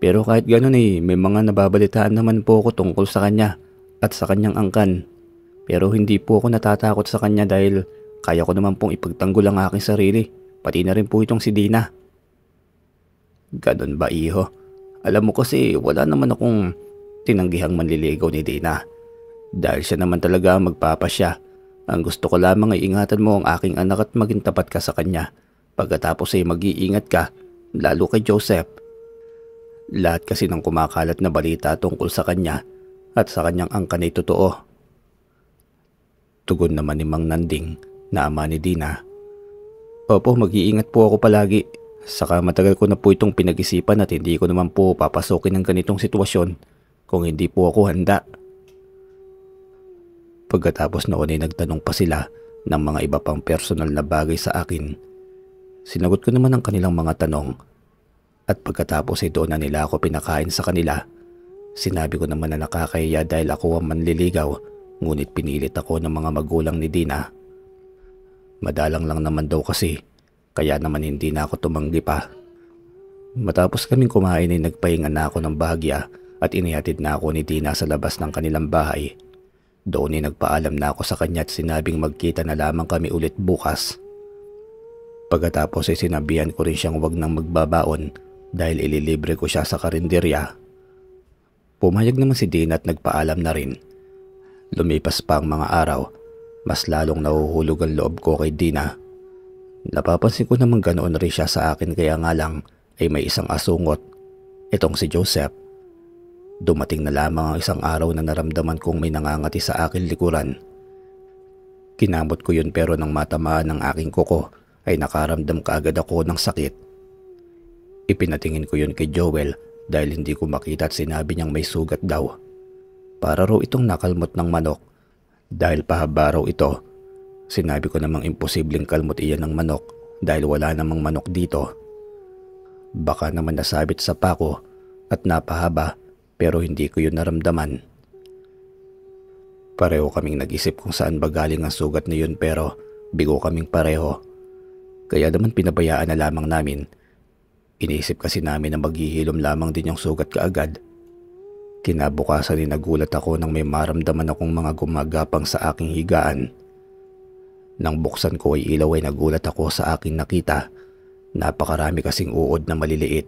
Pero kahit ganun eh, may mga nababalitaan naman po ako tungkol sa kanya at sa kanyang angkan. Pero hindi po ako natatakot sa kanya dahil kaya ko naman pong ipagtanggol ang aking sarili, pati na rin po itong si Dina. Ganun ba iho? Alam mo kasi wala naman akong tinanggihang manliligaw ni Dina. Dahil siya naman talaga magpapasya. Ang gusto ko lamang ay ingatan mo ang aking anak at maging tapat ka sa kanya. Pagkatapos ay mag-iingat ka, lalo kay Joseph. Lahat kasi ng kumakalat na balita tungkol sa kanya at sa kanyang angkan ay totoo. Tugon naman ni Mang Nanding na ama ni Dina. Opo, mag-iingat po ako palagi. Saka matagal ko na po itong pinag-isipan at hindi ko naman po papasokin ng ganitong sitwasyon kung hindi po ako handa. Pagkatapos noon ay nagtanong pa sila ng mga iba pang personal na bagay sa akin. Sinagot ko naman ang kanilang mga tanong at pagkatapos ay doon na nila ako pinakain sa kanila. Sinabi ko naman na nakakahiya dahil ako ang manliligaw ngunit pinilit ako ng mga magulang ni Dina. Madalang lang naman daw kasi kaya naman hindi na ako tumanggi pa. Matapos kaming kumain ay nagpahinga na ako ng bahagya at inihatid na ako ni Dina sa labas ng kanilang bahay. Doon ay nagpaalam na ako sa kanya at sinabing magkita na lamang kami ulit bukas. Pagkatapos ay sinabihan ko rin siyang huwag nang magbabaon dahil ililibre ko siya sa karinderya. Pumayag naman si Dina at nagpaalam na rin. Lumipas pa ang mga araw, mas lalong nahuhulog ang loob ko kay Dina Napapansin ko naman ganoon rin siya sa akin kaya nga lang ay may isang asungot, itong si Joseph. Dumating na lamang ang isang araw na naramdaman kong may nangangati sa akin likuran. Kinamot ko yun pero nang matamaan ng aking kuko ay nakaramdam kaagad ako ng sakit. Ipinatingin ko yun kay Joel dahil hindi ko makita at sinabi niyang may sugat daw. Para raw itong nakalmot ng manok dahil pahaba raw ito Sinabi ko namang imposibleng kalmot iyan ng manok dahil wala namang manok dito. Baka naman nasabit sa pako at napahaba pero hindi ko yun naramdaman. Pareho kaming nag-isip kung saan ba galing ang sugat na yun pero bigo kaming pareho. Kaya naman pinabayaan na lamang namin. Iniisip kasi namin na maghihilom lamang din yung sugat kaagad. Kinabukasan din nagulat ako nang may maramdaman akong mga gumagapang sa aking higaan. Nang buksan ko ay ilaw ay nagulat ako sa akin nakita. Napakarami kasing uod na maliliit.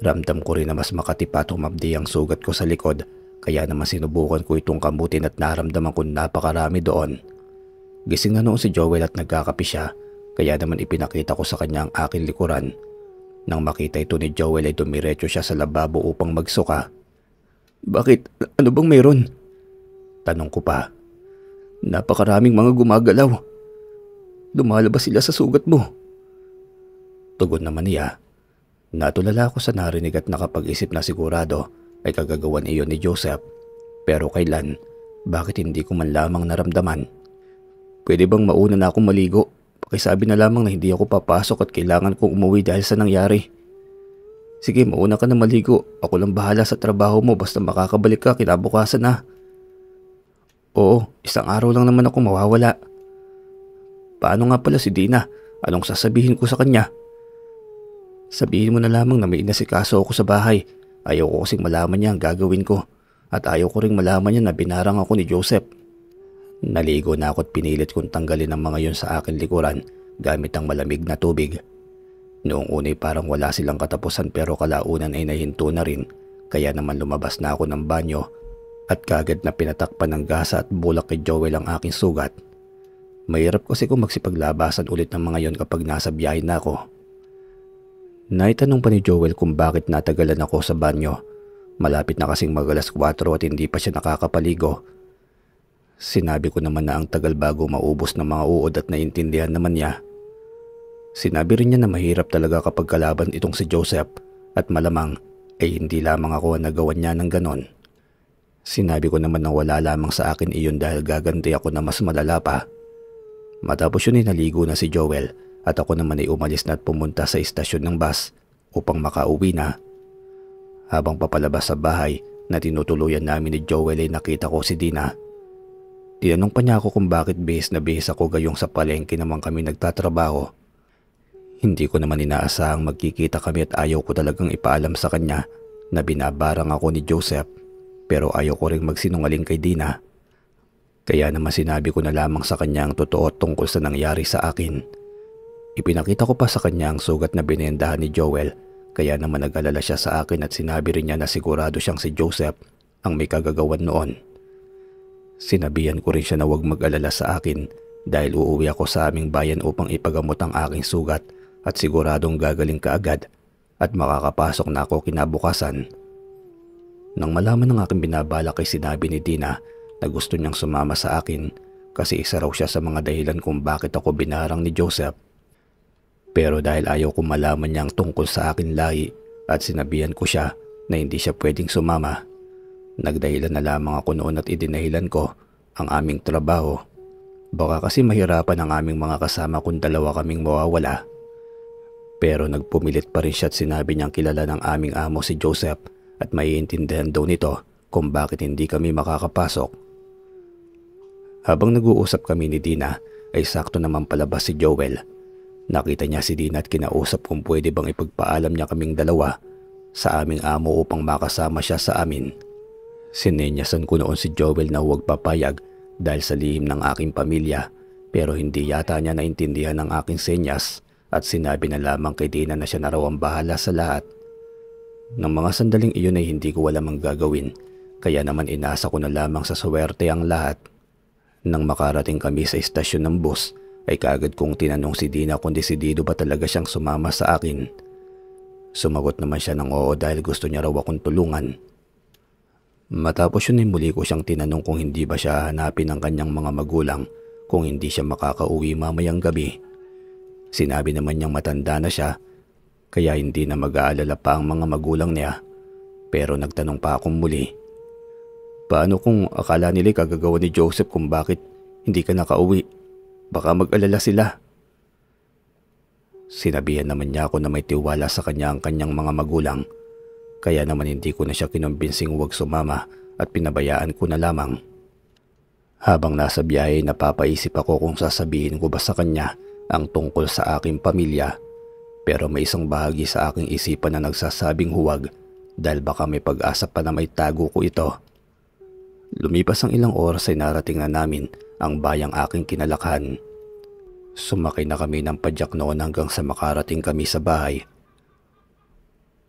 Ramdam ko rin na mas makatipa humabdi ang sugat ko sa likod kaya naman sinubukan ko itong kamutin at naramdaman ko napakarami doon. Gising na noon si Joel at nagkakapi siya kaya naman ipinakita ko sa kanya ang akin likuran. Nang makita ito ni Joel ay dumiretso siya sa lababo upang magsuka. Bakit? Ano bang meron? Tanong ko pa. Napakaraming mga gumagalaw. Lumalabas sila sa sugat mo. Tugon naman niya. Natulala ako sa narinig at nakapag-isip na sigurado ay kagagawan iyon ni Joseph. Pero kailan? Bakit hindi ko man lamang naramdaman? Pwede bang mauna na akong maligo? Pakisabi na lamang na hindi ako papasok at kailangan kong umuwi dahil sa nangyari. Sige, mauna ka na maligo. Ako lang bahala sa trabaho mo basta makakabalik ka kinabukasan na. Oo, isang araw lang naman ako mawawala. Paano nga pala si Dina? Anong sasabihin ko sa kanya? Sabihin mo na lamang na may inasikaso ako sa bahay. Ayaw ko kasing malaman niya ang gagawin ko. At ayaw ko ring malaman niya na binarang ako ni Joseph. Naligo na ako at pinilit kong tanggalin ang mga yun sa akin likuran gamit ang malamig na tubig. Noong unay parang wala silang katapusan pero kalaunan ay nahinto na rin kaya naman lumabas na ako ng banyo at kagad na pinatakpan ng gasa at bulak kay Joel ang aking sugat Mahirap kasi kung magsipaglabasan ulit ng mga yon kapag nasa biyahe na ako. Naitanong pa ni Joel kung bakit natagalan ako sa banyo. Malapit na kasing magalas 4 at hindi pa siya nakakapaligo. Sinabi ko naman na ang tagal bago maubos ng mga uod at naintindihan naman niya. Sinabi rin niya na mahirap talaga kapag kalaban itong si Joseph at malamang ay hindi lamang ako ang nagawan niya ng ganon. Sinabi ko naman na wala lamang sa akin iyon dahil gaganti ako na mas malala pa Matapos yun ay naligo na si Joel at ako naman ay umalis na at pumunta sa istasyon ng bus upang makauwi na. Habang papalabas sa bahay na tinutuluyan namin ni Joel ay nakita ko si Dina. Tinanong pa niya ako kung bakit bihis na bihis ako gayong sa palengke naman kami nagtatrabaho. Hindi ko naman inaasahang magkikita kami at ayaw ko talagang ipaalam sa kanya na binabarang ako ni Joseph pero ayaw ko rin magsinungaling kay Dina. Kaya naman sinabi ko na lamang sa kanya ang totoo tungkol sa nangyari sa akin. Ipinakita ko pa sa kanya ang sugat na binendahan ni Joel kaya naman nag-alala siya sa akin at sinabi rin niya na sigurado siyang si Joseph ang may kagagawan noon. Sinabihan ko rin siya na huwag mag-alala sa akin dahil uuwi ako sa aming bayan upang ipagamot ang aking sugat at siguradong gagaling kaagad at makakapasok na ako kinabukasan. Nang malaman ng aking binabala kay sinabi ni Dina na gusto niyang sumama sa akin kasi isa raw siya sa mga dahilan kung bakit ako binarang ni Joseph. Pero dahil ayaw ko malaman niya ang tungkol sa akin lahi at sinabihan ko siya na hindi siya pwedeng sumama, nagdahilan na lamang ako noon at idinahilan ko ang aming trabaho. Baka kasi mahirapan ang aming mga kasama kung dalawa kaming mawawala. Pero nagpumilit pa rin siya at sinabi niyang kilala ng aming amo si Joseph at maiintindihan daw nito kung bakit hindi kami makakapasok habang nag-uusap kami ni Dina ay sakto naman palabas si Joel. Nakita niya si Dina at kinausap kung pwede bang ipagpaalam niya kaming dalawa sa aming amo upang makasama siya sa amin. Sinenyasan ko noon si Joel na huwag papayag dahil sa lihim ng aking pamilya pero hindi yata niya naintindihan ang aking senyas at sinabi na lamang kay Dina na siya na raw ang bahala sa lahat. Nang mga sandaling iyon ay hindi ko wala mang gagawin kaya naman inasa ko na lamang sa swerte ang lahat. Nang makarating kami sa istasyon ng bus ay kaagad kong tinanong si Dina kung desidido ba talaga siyang sumama sa akin. Sumagot naman siya ng oo dahil gusto niya raw akong tulungan. Matapos yun ay muli ko siyang tinanong kung hindi ba siya hanapin ng kanyang mga magulang kung hindi siya makakauwi mamayang gabi. Sinabi naman niyang matanda na siya kaya hindi na mag-aalala pa ang mga magulang niya. Pero nagtanong pa akong muli Paano kung akala nila kagagawa ni Joseph kung bakit hindi ka nakauwi? Baka mag-alala sila. Sinabihan naman niya ako na may tiwala sa kanya ang kanyang mga magulang. Kaya naman hindi ko na siya kinumbinsing huwag sumama at pinabayaan ko na lamang. Habang nasa biyahe napapaisip ako kung sasabihin ko ba sa kanya ang tungkol sa aking pamilya. Pero may isang bahagi sa aking isipan na nagsasabing huwag dahil baka may pag-asa pa na may tago ko ito Lumipas ang ilang oras ay narating na namin ang bayang aking kinalakhan. Sumakay na kami ng padyak noon hanggang sa makarating kami sa bahay.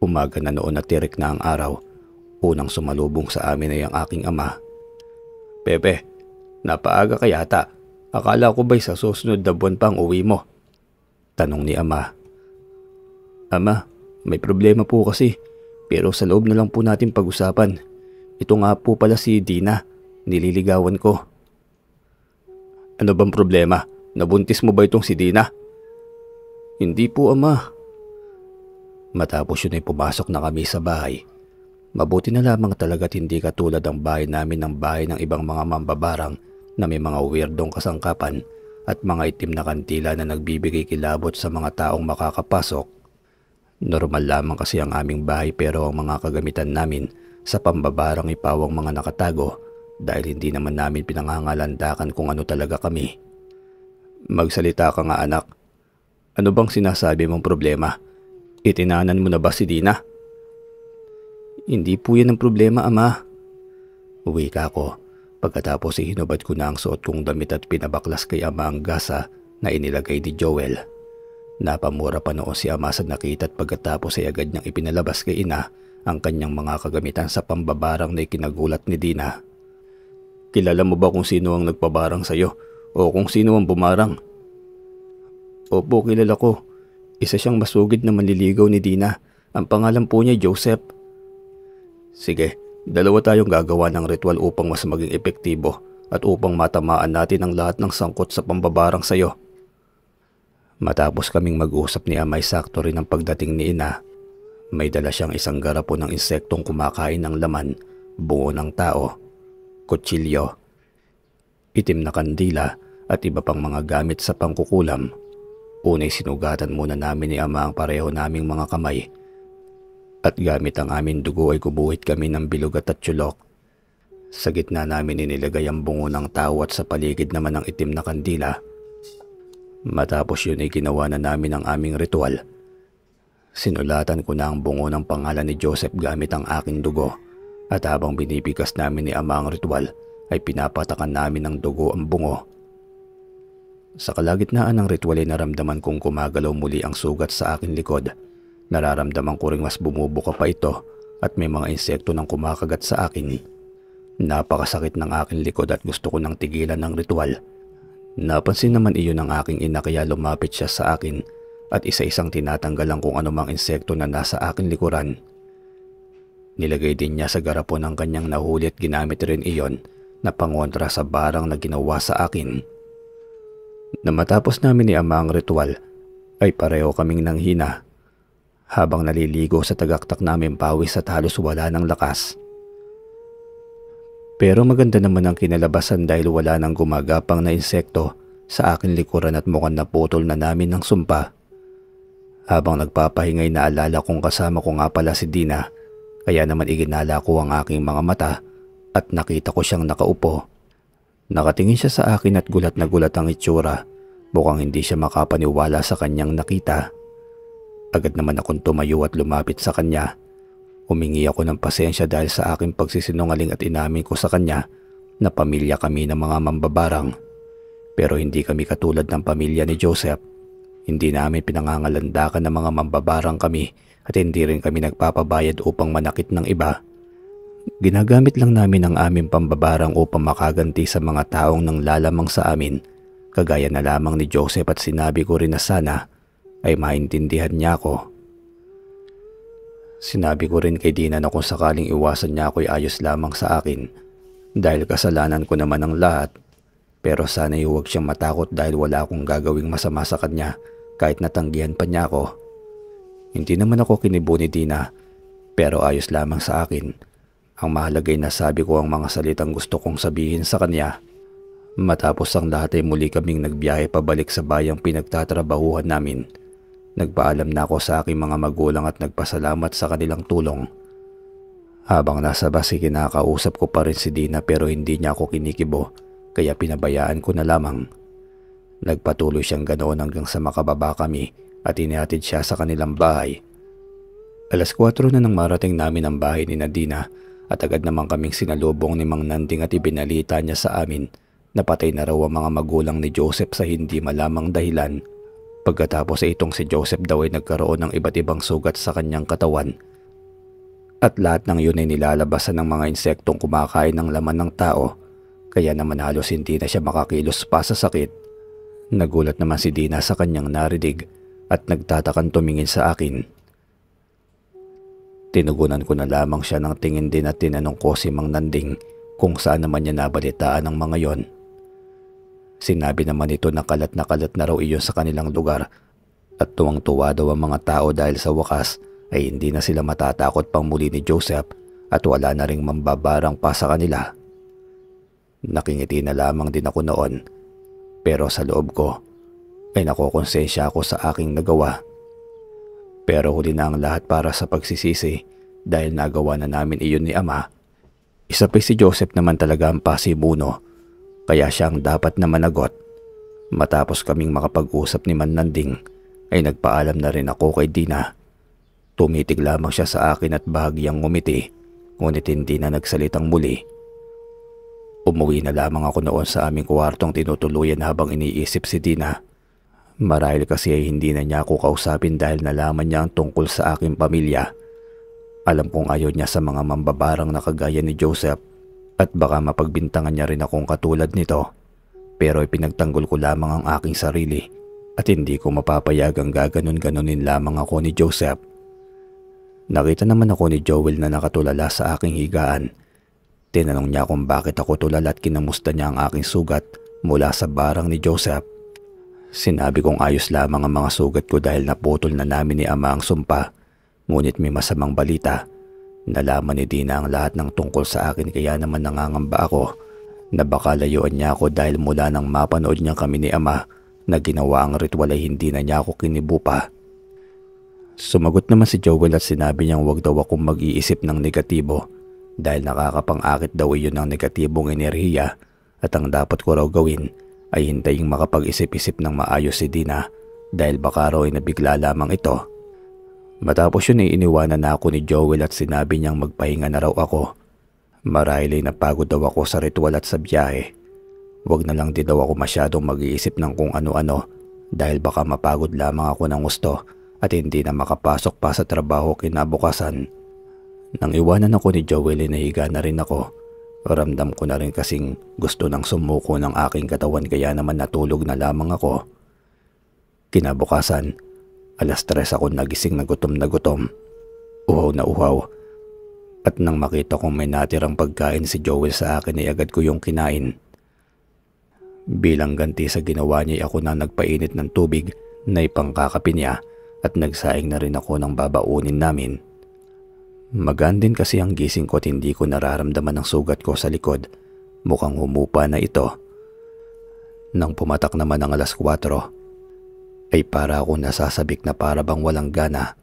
Umaga na noon at tirik na ang araw. Unang sumalubong sa amin ay ang aking ama. Pepe, napaaga ka yata. Akala ko ba'y sa susunod na buwan pang uwi mo? Tanong ni ama. Ama, may problema po kasi pero sa loob na lang po natin pag-usapan. Ito nga po pala si Dina. Nililigawan ko. Ano bang problema? Nabuntis mo ba itong si Dina? Hindi po, ama. Matapos yun ay pumasok na kami sa bahay. Mabuti na lamang talaga hindi katulad ang bahay namin ng bahay ng ibang mga mambabarang na may mga weirdong kasangkapan at mga itim na kantila na nagbibigay kilabot sa mga taong makakapasok. Normal lamang kasi ang aming bahay pero ang mga kagamitan namin sa pambabarang ipawang mga nakatago dahil hindi naman namin pinangangalandakan kung ano talaga kami. Magsalita ka nga anak. Ano bang sinasabi mong problema? Itinanan mo na ba si Dina? Hindi po yan ang problema ama. Uwi ka ako. Pagkatapos hinubad ko na ang suot kong damit at pinabaklas kay ama ang gasa na inilagay ni Joel. Napamura pa noon si ama sa nakita at pagkatapos ay agad niyang ipinalabas kay ina ang kanyang mga kagamitan sa pambabarang na ikinagulat ni Dina. Kilala mo ba kung sino ang nagpabarang sa iyo o kung sino ang bumarang? Opo, kilala ko. Isa siyang masugid na manliligaw ni Dina. Ang pangalan po niya Joseph. Sige, dalawa tayong gagawa ng ritual upang mas maging epektibo at upang matamaan natin ang lahat ng sangkot sa pambabarang sa iyo. Matapos kaming mag-usap ni Amay sakto rin ang pagdating ni Ina may dala siyang isang garapo ng insektong kumakain ng laman, buo ng tao, kutsilyo, itim na kandila at iba pang mga gamit sa pangkukulam. Unay sinugatan muna namin ni Ama ang pareho naming mga kamay at gamit ang aming dugo ay kubuhit kami ng bilog at tsulok. Sa gitna namin inilagay ang bungo ng tao at sa paligid naman ang itim na kandila. Matapos yun ay ginawa na namin ang aming ritual Sinulatan ko na ang bungo ng pangalan ni Joseph gamit ang aking dugo at habang binibigkas namin ni Ama ang ritual ay pinapatakan namin ng dugo ang bungo. Sa kalagitnaan ng ritual ay naramdaman kong kumagalaw muli ang sugat sa aking likod. Nararamdaman ko rin mas bumubuka pa ito at may mga insekto nang kumakagat sa akin. Napakasakit ng aking likod at gusto ko nang tigilan ng ritual. Napansin naman iyon ng aking ina kaya lumapit siya sa akin at isa-isang tinatanggal ang kung anumang insekto na nasa akin likuran. Nilagay din niya sa garapon ang kanyang nahuli at ginamit rin iyon na pangontra sa barang na ginawa sa akin. Na matapos namin ni Ama ang ritual, ay pareho kaming nanghina habang naliligo sa tagaktak namin pawis at halos wala ng lakas. Pero maganda naman ang kinalabasan dahil wala nang gumagapang na insekto sa akin likuran at mukhang naputol na namin ng sumpa habang nagpapahingay naalala kong kasama ko nga pala si Dina kaya naman iginala ko ang aking mga mata at nakita ko siyang nakaupo. Nakatingin siya sa akin at gulat na gulat ang itsura. Mukhang hindi siya makapaniwala sa kanyang nakita. Agad naman akong tumayo at lumapit sa kanya. Umingi ako ng pasensya dahil sa aking pagsisinungaling at inamin ko sa kanya na pamilya kami ng mga mambabarang. Pero hindi kami katulad ng pamilya ni Joseph hindi namin pinangangalandakan ng mga mambabarang kami at hindi rin kami nagpapabayad upang manakit ng iba. Ginagamit lang namin ang aming pambabarang upang makaganti sa mga taong nang lalamang sa amin. Kagaya na lamang ni Joseph at sinabi ko rin na sana ay maintindihan niya ako. Sinabi ko rin kay Dina na kung sakaling iwasan niya ako ay ayos lamang sa akin dahil kasalanan ko naman ang lahat pero sana'y huwag siyang matakot dahil wala akong gagawing masama sa kanya kahit natanggihan pa niya ako. Hindi naman ako kinibo ni Dina pero ayos lamang sa akin. Ang mahalaga ay nasabi ko ang mga salitang gusto kong sabihin sa kanya. Matapos ang lahat ay muli kaming nagbiyahe pabalik sa bayang pinagtatrabahuhan namin. Nagpaalam na ako sa aking mga magulang at nagpasalamat sa kanilang tulong. Habang nasa basi kinakausap ko pa rin si Dina pero hindi niya ako kinikibo kaya pinabayaan ko na lamang. Nagpatuloy siyang ganoon hanggang sa makababa kami at inihatid siya sa kanilang bahay. Alas 4 na nang marating namin ang bahay ni Nadina at agad naman kaming sinalubong ni Mang Nanding at ibinalita niya sa amin na patay na raw ang mga magulang ni Joseph sa hindi malamang dahilan. Pagkatapos ay itong si Joseph daw ay nagkaroon ng iba't ibang sugat sa kanyang katawan. At lahat ng yun ay nilalabasan ng mga insektong kumakain ng laman ng tao kaya naman halos hindi na siya makakilos pa sa sakit Nagulat naman si Dina sa kanyang naridig at nagtatakan tumingin sa akin. Tinugunan ko na lamang siya ng tingin din at tinanong ko si Mang Nanding kung saan naman niya nabalitaan ang mga yon. Sinabi naman ito na kalat na kalat na raw iyon sa kanilang lugar at tuwang-tuwa daw ang mga tao dahil sa wakas ay hindi na sila matatakot pang muli ni Joseph at wala na ring mambabarang pa sa kanila. Nakingiti na lamang din ako noon pero sa loob ko ay nakokonsensya ako sa aking nagawa. Pero huli na ang lahat para sa pagsisisi dahil nagawa na namin iyon ni ama. Isa pa si Joseph naman talaga ang pasibuno kaya siya ang dapat na managot. Matapos kaming makapag-usap ni Mannanding ay nagpaalam na rin ako kay Dina. Tumitig lamang siya sa akin at bahagyang ngumiti ngunit hindi na nagsalitang muli. Umuwi na lamang ako noon sa aming kwartong tinutuluyan habang iniisip si Dina. Marahil kasi ay hindi na niya ako kausapin dahil nalaman niya ang tungkol sa aking pamilya. Alam kong ayaw niya sa mga mambabarang na kagaya ni Joseph at baka mapagbintangan niya rin akong katulad nito. Pero ipinagtanggol ko lamang ang aking sarili at hindi ko mapapayagang gaganon-ganonin lamang ako ni Joseph. Nakita naman ako ni Joel na nakatulala sa aking higaan Tinanong niya kung bakit ako tulala at kinamusta niya ang aking sugat mula sa barang ni Joseph. Sinabi kong ayos lamang ang mga sugat ko dahil naputol na namin ni ama ang sumpa. Ngunit may masamang balita. Nalaman ni Dina ang lahat ng tungkol sa akin kaya naman nangangamba ako na baka layuan niya ako dahil mula nang mapanood niya kami ni ama na ginawa ang ritual ay hindi na niya ako kinibu pa. Sumagot naman si Joel at sinabi niyang huwag daw akong mag-iisip ng negatibo dahil nakakapangakit daw iyon ng negatibong enerhiya at ang dapat ko raw gawin ay hintayin makapag-isip-isip ng maayos si Dina dahil baka raw ay nabigla lamang ito. Matapos yun ay iniwanan na ako ni Joel at sinabi niyang magpahinga na raw ako. Marahil ay napagod daw ako sa ritual at sa biyahe. Huwag na lang din daw ako masyadong mag-iisip ng kung ano-ano dahil baka mapagod lamang ako ng gusto at hindi na makapasok pa sa trabaho kinabukasan. Nang iwanan ako ni Joelle nahiga na rin ako. Ramdam ko na rin kasing gusto nang sumuko ng aking katawan kaya naman natulog na lamang ako. Kinabukasan, alas tres ako nagising na gutom na gutom. Uhaw na uhaw. At nang makita kong may natirang pagkain si Joel sa akin ay agad ko yung kinain. Bilang ganti sa ginawa niya ako na nagpainit ng tubig na ipangkakapi niya at nagsaing na rin ako ng babaunin namin. Magaan din kasi ang gising ko at hindi ko nararamdaman ang sugat ko sa likod. Mukhang humupa na ito. Nang pumatak naman ang alas 4, ay para ako nasasabik na para bang walang gana.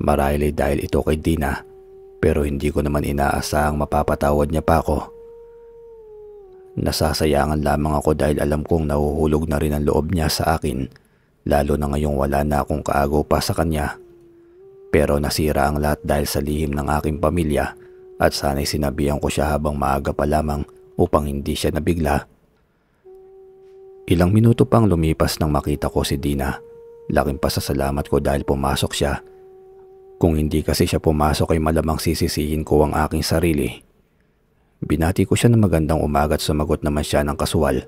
Marahil dahil ito kay Dina, pero hindi ko naman inaasahang mapapatawad niya pa ako. Nasasayangan lamang ako dahil alam kong nahuhulog na rin ang loob niya sa akin, lalo na ngayong wala na akong kaago pa sa kanya. Pero nasira ang lahat dahil sa lihim ng aking pamilya at sana'y sinabihan ko siya habang maaga pa lamang upang hindi siya nabigla. Ilang minuto pang lumipas nang makita ko si Dina. Laking pasasalamat ko dahil pumasok siya. Kung hindi kasi siya pumasok ay malamang sisisihin ko ang aking sarili. Binati ko siya ng magandang umaga at sumagot naman siya ng kasual.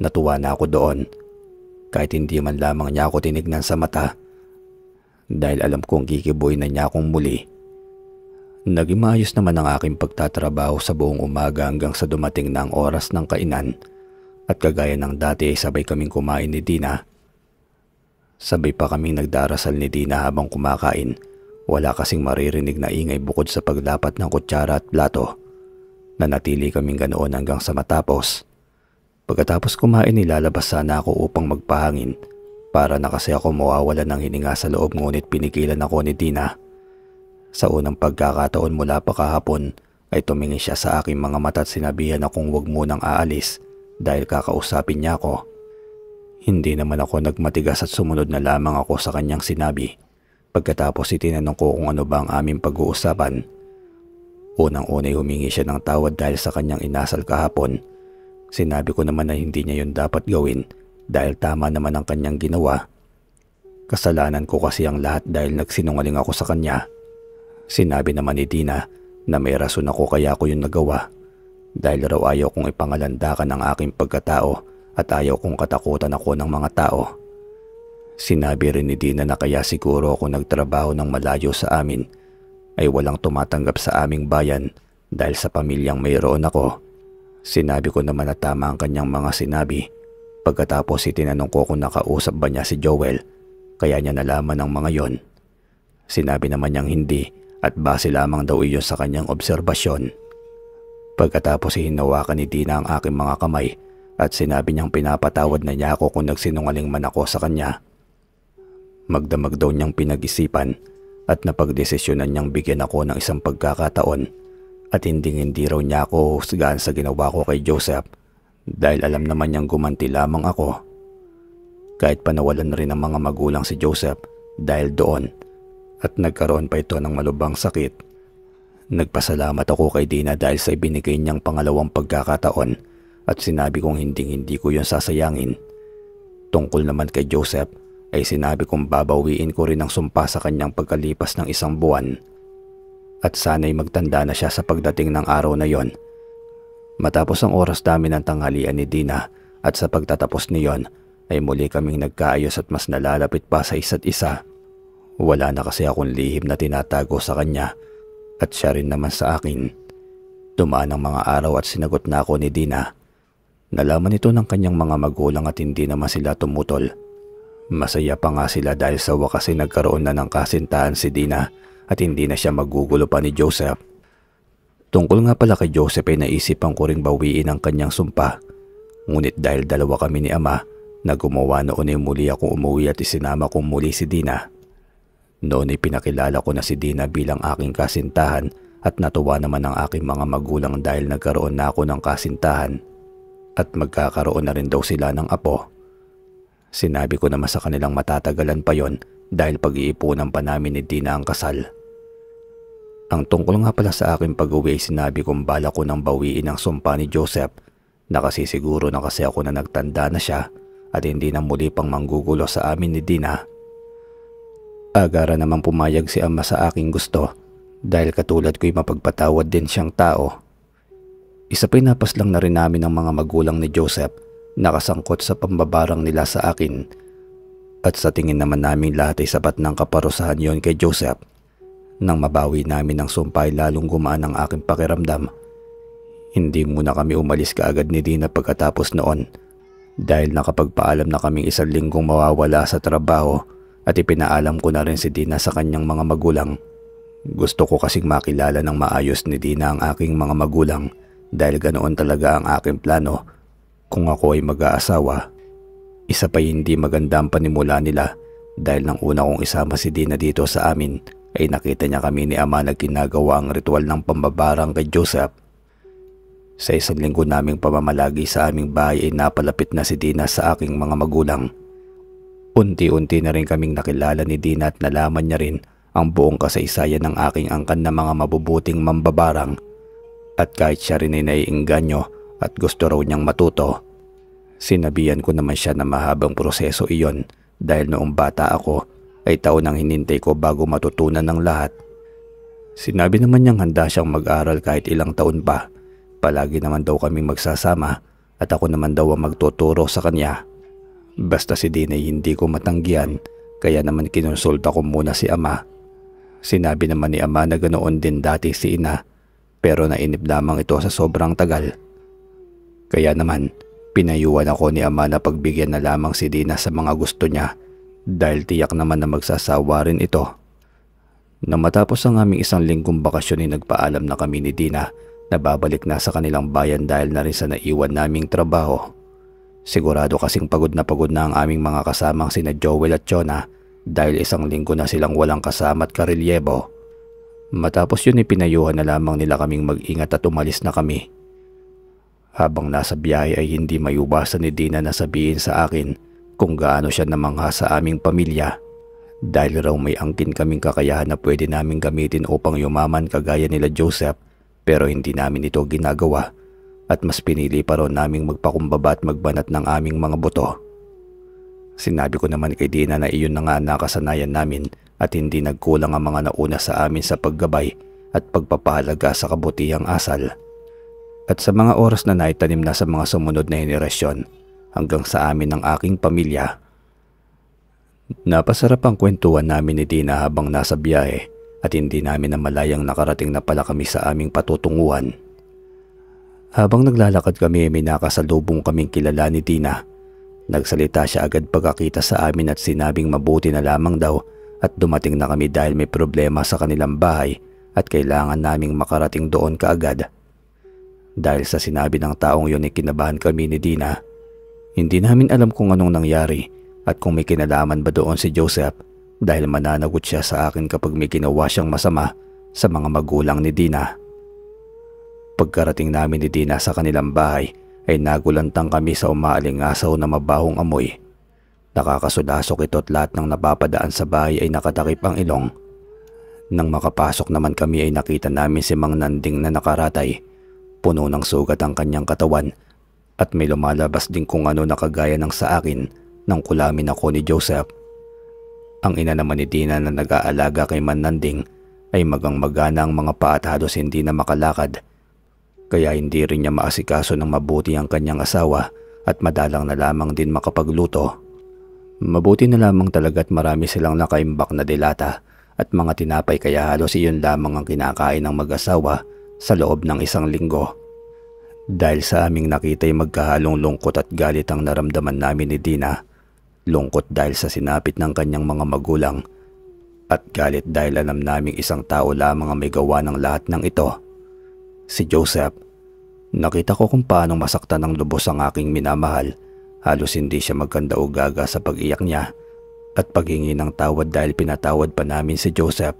Natuwa na ako doon. Kahit hindi man lamang niya ako tinignan sa mata dahil alam kong kikiboy na niya akong muli. Naging maayos naman ang aking pagtatrabaho sa buong umaga hanggang sa dumating na ang oras ng kainan at kagaya ng dati ay sabay kaming kumain ni Dina. Sabay pa kaming nagdarasal ni Dina habang kumakain. Wala kasing maririnig na ingay bukod sa paglapat ng kutsara at plato. Nanatili kaming ganoon hanggang sa matapos. Pagkatapos kumain nilalabas sana ako upang magpahangin para na kasi ako mawawala ng hininga sa loob ngunit pinigilan ako ni Dina. Sa unang pagkakataon mula pa kahapon ay tumingin siya sa aking mga mata at sinabihan akong huwag munang aalis dahil kakausapin niya ako. Hindi naman ako nagmatigas at sumunod na lamang ako sa kanyang sinabi. Pagkatapos itinanong ko kung ano ba ang aming pag-uusapan. Unang-unay humingi siya ng tawad dahil sa kanyang inasal kahapon. Sinabi ko naman na hindi niya yun dapat gawin dahil tama naman ang kanyang ginawa. Kasalanan ko kasi ang lahat dahil nagsinungaling ako sa kanya. Sinabi naman ni Dina na may rason ako kaya ko yung nagawa dahil raw ayaw kong ipangalandakan ang aking pagkatao at ayaw kong katakutan ako ng mga tao. Sinabi rin ni Dina na kaya siguro ako nagtrabaho ng malayo sa amin ay walang tumatanggap sa aming bayan dahil sa pamilyang mayroon ako. Sinabi ko naman na tama ang kanyang mga sinabi Pagkatapos itinanong ko kung nakausap ba niya si Joel kaya niya nalaman ang mga yon. Sinabi naman niyang hindi at base lamang daw iyon sa kanyang obserbasyon. Pagkatapos hinawakan ni Dina ang aking mga kamay at sinabi niyang pinapatawad na niya ako kung nagsinungaling man ako sa kanya. Magdamag daw niyang pinag-isipan at napagdesisyonan niyang bigyan ako ng isang pagkakataon at hindi hindi raw niya ako gaan sa ginawa ko kay Joseph dahil alam naman niyang gumanti lamang ako. Kahit panawalan na rin ng mga magulang si Joseph dahil doon at nagkaroon pa ito ng malubang sakit. Nagpasalamat ako kay Dina dahil sa ibinigay niyang pangalawang pagkakataon at sinabi kong hindi hindi ko yun sasayangin. Tungkol naman kay Joseph ay sinabi kong babawiin ko rin ang sumpa sa kanyang pagkalipas ng isang buwan. At sana'y magtanda na siya sa pagdating ng araw na yon Matapos ang oras namin ng tanghalian ni Dina at sa pagtatapos niyon ay muli kaming nagkaayos at mas nalalapit pa sa isa't isa. Wala na kasi akong lihim na tinatago sa kanya at siya rin naman sa akin. Dumaan ang mga araw at sinagot na ako ni Dina. Nalaman ito ng kanyang mga magulang at hindi naman sila tumutol. Masaya pa nga sila dahil sa wakas ay nagkaroon na ng kasintahan si Dina at hindi na siya magugulo pa ni Joseph Tungkol nga pala kay Joseph ay naisipan ko ring bawiin ang kanyang sumpa. Ngunit dahil dalawa kami ni ama, na gumawa noon ay muli akong umuwi at isinama kong muli si Dina. Noon ay pinakilala ko na si Dina bilang aking kasintahan at natuwa naman ang aking mga magulang dahil nagkaroon na ako ng kasintahan at magkakaroon na rin daw sila ng apo. Sinabi ko naman sa kanilang matatagalan pa yon dahil pag-iipunan pa namin ni Dina ang kasal. Ang tungkol nga pala sa aking pag-uwi ay sinabi kong bala ko nang bawiin ang sumpa ni Joseph na kasi siguro na kasi ako na nagtanda na siya at hindi na muli pang manggugulo sa amin ni Dina. Agara naman pumayag si Ama sa aking gusto dahil katulad ko'y mapagpatawad din siyang tao. Isa pinapas lang na rin namin ang mga magulang ni Joseph na kasangkot sa pambabarang nila sa akin at sa tingin naman namin lahat ay sapat ng kaparusahan yon kay Joseph nang mabawi namin ang sumpay lalong gumaan ang aking pakiramdam. Hindi muna kami umalis kaagad ni Dina pagkatapos noon dahil nakapagpaalam na kaming isang linggong mawawala sa trabaho at ipinaalam ko na rin si Dina sa kanyang mga magulang. Gusto ko kasing makilala ng maayos ni Dina ang aking mga magulang dahil ganoon talaga ang aking plano kung ako ay mag-aasawa. Isa pa hindi maganda ang panimula nila dahil nang una kong isama si Dina dito sa amin ay nakita niya kami ni Ama na ginagawa ang ritual ng pambabarang kay Joseph. Sa isang linggo naming pamamalagi sa aming bahay ay napalapit na si Dina sa aking mga magulang. Unti-unti na rin kaming nakilala ni Dina at nalaman niya rin ang buong kasaysayan ng aking angkan na mga mabubuting mambabarang at kahit siya rin ay naiinganyo at gusto raw niyang matuto. Sinabihan ko naman siya na mahabang proseso iyon dahil noong bata ako ay taon ang hinintay ko bago matutunan ng lahat. Sinabi naman niyang handa siyang mag-aral kahit ilang taon pa. Palagi naman daw kaming magsasama at ako naman daw ang magtuturo sa kanya. Basta si Dina hindi ko matanggihan kaya naman kinonsulta ko muna si ama. Sinabi naman ni ama na ganoon din dati si ina pero nainip lamang ito sa sobrang tagal. Kaya naman, pinayuan ako ni ama na pagbigyan na lamang si Dina sa mga gusto niya dahil tiyak naman na magsasawa rin ito. Nang matapos ang aming isang linggong bakasyon ay nagpaalam na kami ni Dina na babalik na sa kanilang bayan dahil na rin sa naiwan naming trabaho. Sigurado kasing pagod na pagod na ang aming mga kasamang sina Joel at Chona dahil isang linggo na silang walang kasama at karelyebo. Matapos yun pinayuhan na lamang nila kaming mag-ingat at umalis na kami. Habang nasa biyahe ay hindi mayubasan ni Dina na sabihin sa akin kung gaano siya namangha sa aming pamilya dahil raw may angkin kaming kakayahan na pwede naming gamitin upang yumaman kagaya nila Joseph pero hindi namin ito ginagawa at mas pinili pa raw naming magpakumbaba at magbanat ng aming mga buto. Sinabi ko naman kay Dina na iyon na nga nakasanayan namin at hindi nagkulang ang mga nauna sa amin sa paggabay at pagpapahalaga sa kabutihang asal. At sa mga oras na naitanim na sa mga sumunod na henerasyon hanggang sa amin ng aking pamilya. Napasarap ang kwentuhan namin ni Dina habang nasa biyahe at hindi namin na malayang nakarating na pala kami sa aming patutunguhan. Habang naglalakad kami, may nakasalubong kaming kilala ni Dina. Nagsalita siya agad pagkakita sa amin at sinabing mabuti na lamang daw at dumating na kami dahil may problema sa kanilang bahay at kailangan naming makarating doon kaagad. Dahil sa sinabi ng taong yun, kinabahan kami ni Dina hindi namin alam kung anong nangyari at kung may kinalaman ba doon si Joseph dahil mananagot siya sa akin kapag may ginawa siyang masama sa mga magulang ni Dina. Pagkarating namin ni Dina sa kanilang bahay ay nagulantang kami sa umaalingasaw na mabahong amoy. Nakakasulasok ito at lahat ng napapadaan sa bahay ay nakatakip ang ilong. Nang makapasok naman kami ay nakita namin si Mang Nanding na nakaratay. Puno ng sugat ang kanyang katawan at may lumalabas din kung ano na kagaya ng sa akin nang kulamin ako ni Joseph. Ang ina naman ni Dina na nag-aalaga kay Mananding ay magang magana ang mga paa at halos hindi na makalakad kaya hindi rin niya maasikaso ng mabuti ang kanyang asawa at madalang na lamang din makapagluto. Mabuti na lamang talaga at marami silang nakaimbak na dilata at mga tinapay kaya halos iyon lamang ang kinakain ng mag-asawa sa loob ng isang linggo. Dahil sa aming nakita ay magkahalong lungkot at galit ang naramdaman namin ni Dina. Lungkot dahil sa sinapit ng kanyang mga magulang at galit dahil alam naming isang tao lamang ang may gawa ng lahat ng ito. Si Joseph, nakita ko kung paano masaktan ng lubos ang aking minamahal. Halos hindi siya magkanda o gaga sa pag-iyak niya at paghingi ng tawad dahil pinatawad pa namin si Joseph.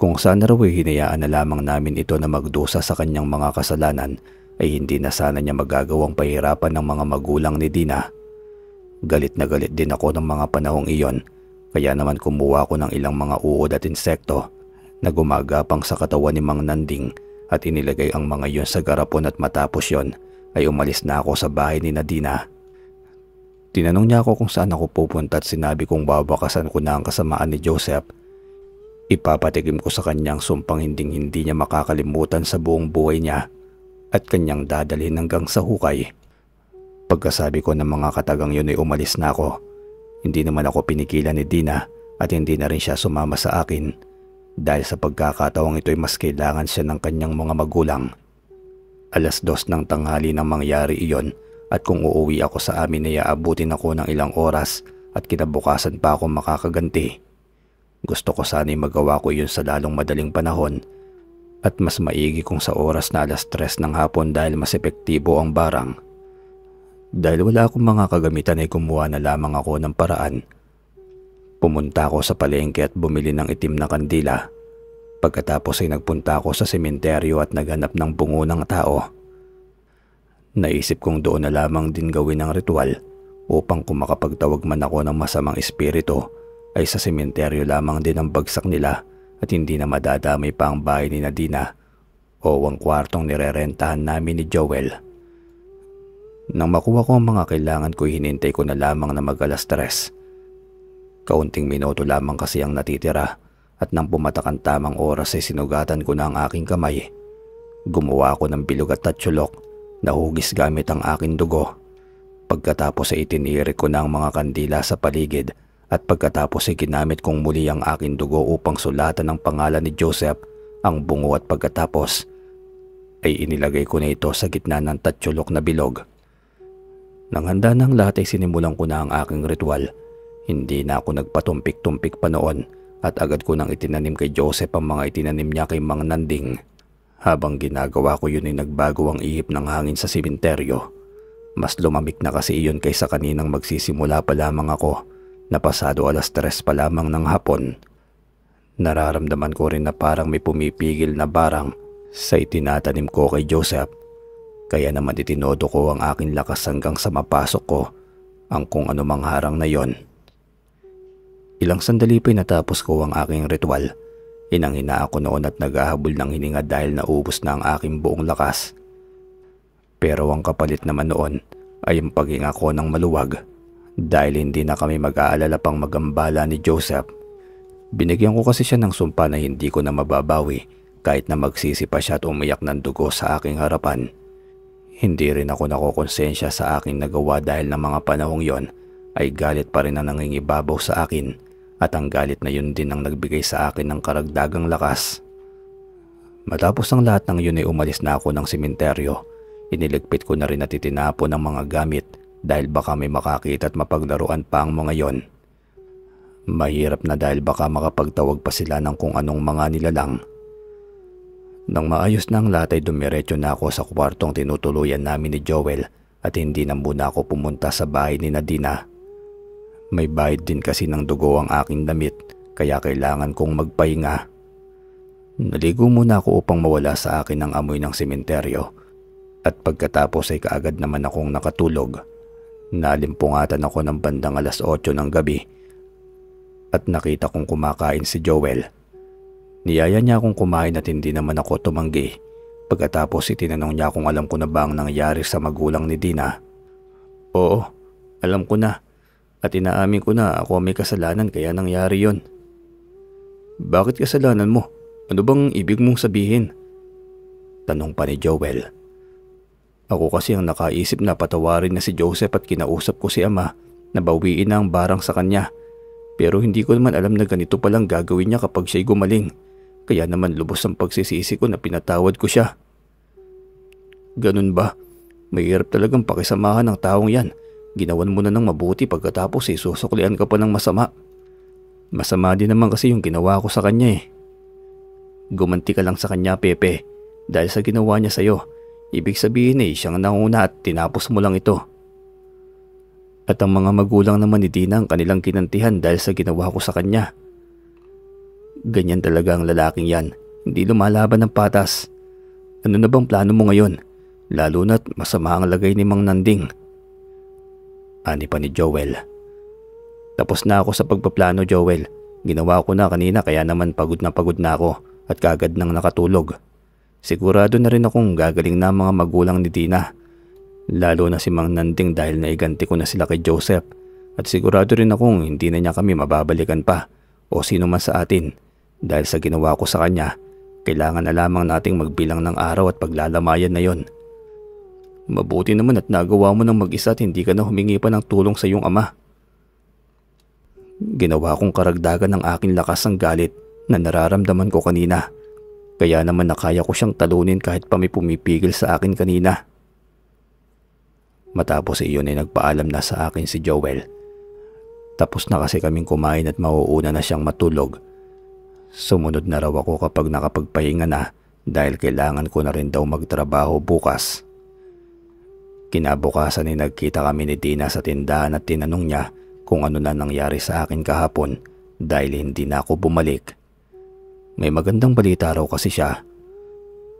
Kung sana raw hinayaan na lamang namin ito na magdusa sa kanyang mga kasalanan ay hindi na sana niya magagawang pahirapan ng mga magulang ni Dina. Galit na galit din ako ng mga panahong iyon kaya naman kumuha ko ng ilang mga uod at insekto na gumagapang sa katawan ni Mang Nanding at inilagay ang mga iyon sa garapon at matapos yon ay umalis na ako sa bahay ni Nadina. Tinanong niya ako kung saan ako pupunta at sinabi kong babakasan ko na ang kasamaan ni Joseph. Ipapatigim ko sa kanyang sumpang hinding hindi niya makakalimutan sa buong buhay niya at kanyang dadalhin hanggang sa hukay. Pagkasabi ko ng mga katagang yun ay umalis na ako. Hindi naman ako pinikilan ni Dina at hindi na rin siya sumama sa akin dahil sa pagkakataong ito ay mas kailangan siya ng kanyang mga magulang. Alas dos ng tanghali nang mangyari iyon at kung uuwi ako sa amin ay aabutin ako ng ilang oras at kinabukasan pa ako makakaganti. Gusto ko sana'y magawa ko yun sa lalong madaling panahon at mas maigi kung sa oras na alas tres ng hapon dahil mas epektibo ang barang. Dahil wala akong mga kagamitan ay kumuha na lamang ako ng paraan. Pumunta ako sa palengke at bumili ng itim na kandila. Pagkatapos ay nagpunta ako sa sementeryo at naghanap ng bungo ng tao. Naisip kong doon na lamang din gawin ang ritual upang kung makapagtawag man ako ng masamang espiritu ay sa sementeryo lamang din ang bagsak nila at hindi na madadamay pa ang bahay ni Nadina o ang kwartong nirerentahan namin ni Joel. Nang makuha ko ang mga kailangan ko, hinintay ko na lamang na mag-alas tres. Kaunting minuto lamang kasi ang natitira at nang pumatak ang tamang oras ay sinugatan ko na ang aking kamay. Gumawa ako ng bilog at tatsulok na hugis gamit ang aking dugo. Pagkatapos ay itinirik ko na ang mga kandila sa paligid at pagkatapos ay ginamit kong muli ang aking dugo upang sulatan ang pangalan ni Joseph ang bungo at pagkatapos ay inilagay ko na ito sa gitna ng tatsulok na bilog. Nang handa ng lahat ay sinimulan ko na ang aking ritual. Hindi na ako nagpatumpik-tumpik pa noon at agad ko nang itinanim kay Joseph ang mga itinanim niya kay Mang Nanding. Habang ginagawa ko yun ay nagbago ang ihip ng hangin sa simenteryo. Mas lumamik na kasi iyon kaysa kaninang magsisimula pa lamang ako Napasado alas tres pa lamang ng hapon. Nararamdaman ko rin na parang may pumipigil na barang sa itinatanim ko kay Joseph. Kaya naman itinodo ko ang aking lakas hanggang sa mapasok ko ang kung anumang harang na yon. Ilang sandali pa natapos ko ang aking ritual. Inanghina ako noon at naghahabol ng hininga dahil naubos na ang aking buong lakas. Pero ang kapalit naman noon ay ang paghinga ko ng maluwag dahil hindi na kami mag-aalala pang magambala ni Joseph, binigyan ko kasi siya ng sumpa na hindi ko na mababawi kahit na magsisi pa siya at umiyak ng dugo sa aking harapan. Hindi rin ako nakokonsensya sa aking nagawa dahil ng mga panahong yon ay galit pa rin na nangingibabaw sa akin at ang galit na yun din ang nagbigay sa akin ng karagdagang lakas. Matapos ang lahat ng yun ay umalis na ako ng simenteryo. Iniligpit ko na rin at itinapon ang mga gamit dahil baka may makakita at mapaglaruan pa ang mga yon. Mahirap na dahil baka makapagtawag pa sila ng kung anong mga nila lang. Nang maayos na ang latay dumiretso na ako sa kwartong tinutuluyan namin ni Joel at hindi na muna ako pumunta sa bahay ni Nadina. May bayad din kasi ng dugo ang aking damit kaya kailangan kong magpahinga. Naligo muna ako upang mawala sa akin ang amoy ng sementeryo at pagkatapos ay kaagad naman akong nakatulog. Nalimpungatan ako ng bandang alas 8 ng gabi at nakita kong kumakain si Joel. Niyaya niya akong kumain at hindi naman ako tumanggi. Pagkatapos itinanong niya kung alam ko na ba ang nangyari sa magulang ni Dina. Oo, alam ko na. At inaamin ko na ako may kasalanan kaya nangyari yon. Bakit kasalanan mo? Ano bang ibig mong sabihin? Tanong pa ni Joel. Ako kasi ang nakaisip na patawarin na si Joseph at kinausap ko si ama na bawiin na ang barang sa kanya. Pero hindi ko naman alam na ganito palang gagawin niya kapag siya'y gumaling. Kaya naman lubos ang pagsisisi ko na pinatawad ko siya. Ganun ba? Mahirap talagang pakisamahan ng taong yan. Ginawan mo na ng mabuti pagkatapos isusuklian eh, ka pa ng masama. Masama din naman kasi yung ginawa ko sa kanya eh. Gumanti ka lang sa kanya Pepe dahil sa ginawa niya sa'yo. Ibig sabihin eh, siyang nanguna at tinapos mo lang ito. At ang mga magulang naman ni Dina ang kanilang kinantihan dahil sa ginawa ko sa kanya. Ganyan talaga ang lalaking yan. Hindi lumalaban ng patas. Ano na bang plano mo ngayon? Lalo na't masama ang lagay ni Mang Nanding. Ani pa ni Joel. Tapos na ako sa pagpaplano Joel. Ginawa ko na kanina kaya naman pagod na pagod na ako at kagad nang nakatulog. Sigurado na rin akong gagaling na mga magulang ni Dina. Lalo na si Mang Nanding dahil naiganti ko na sila kay Joseph. At sigurado rin akong hindi na niya kami mababalikan pa o sino man sa atin. Dahil sa ginawa ko sa kanya, kailangan na lamang nating magbilang ng araw at paglalamayan na yon. Mabuti naman at nagawa mo ng mag-isa at hindi ka na humingi pa ng tulong sa iyong ama. Ginawa kong karagdagan ng aking lakas ng galit na nararamdaman ko kanina. Kaya naman nakaya ko siyang talunin kahit pa may pumipigil sa akin kanina. Matapos iyon ay nagpaalam na sa akin si Joel. Tapos na kasi kaming kumain at mauuna na siyang matulog. Sumunod na raw ako kapag nakapagpahinga na dahil kailangan ko na rin daw magtrabaho bukas. Kinabukasan ay nagkita kami ni Dina sa tindahan at tinanong niya kung ano na nangyari sa akin kahapon dahil hindi na ako bumalik. May magandang balita raw kasi siya.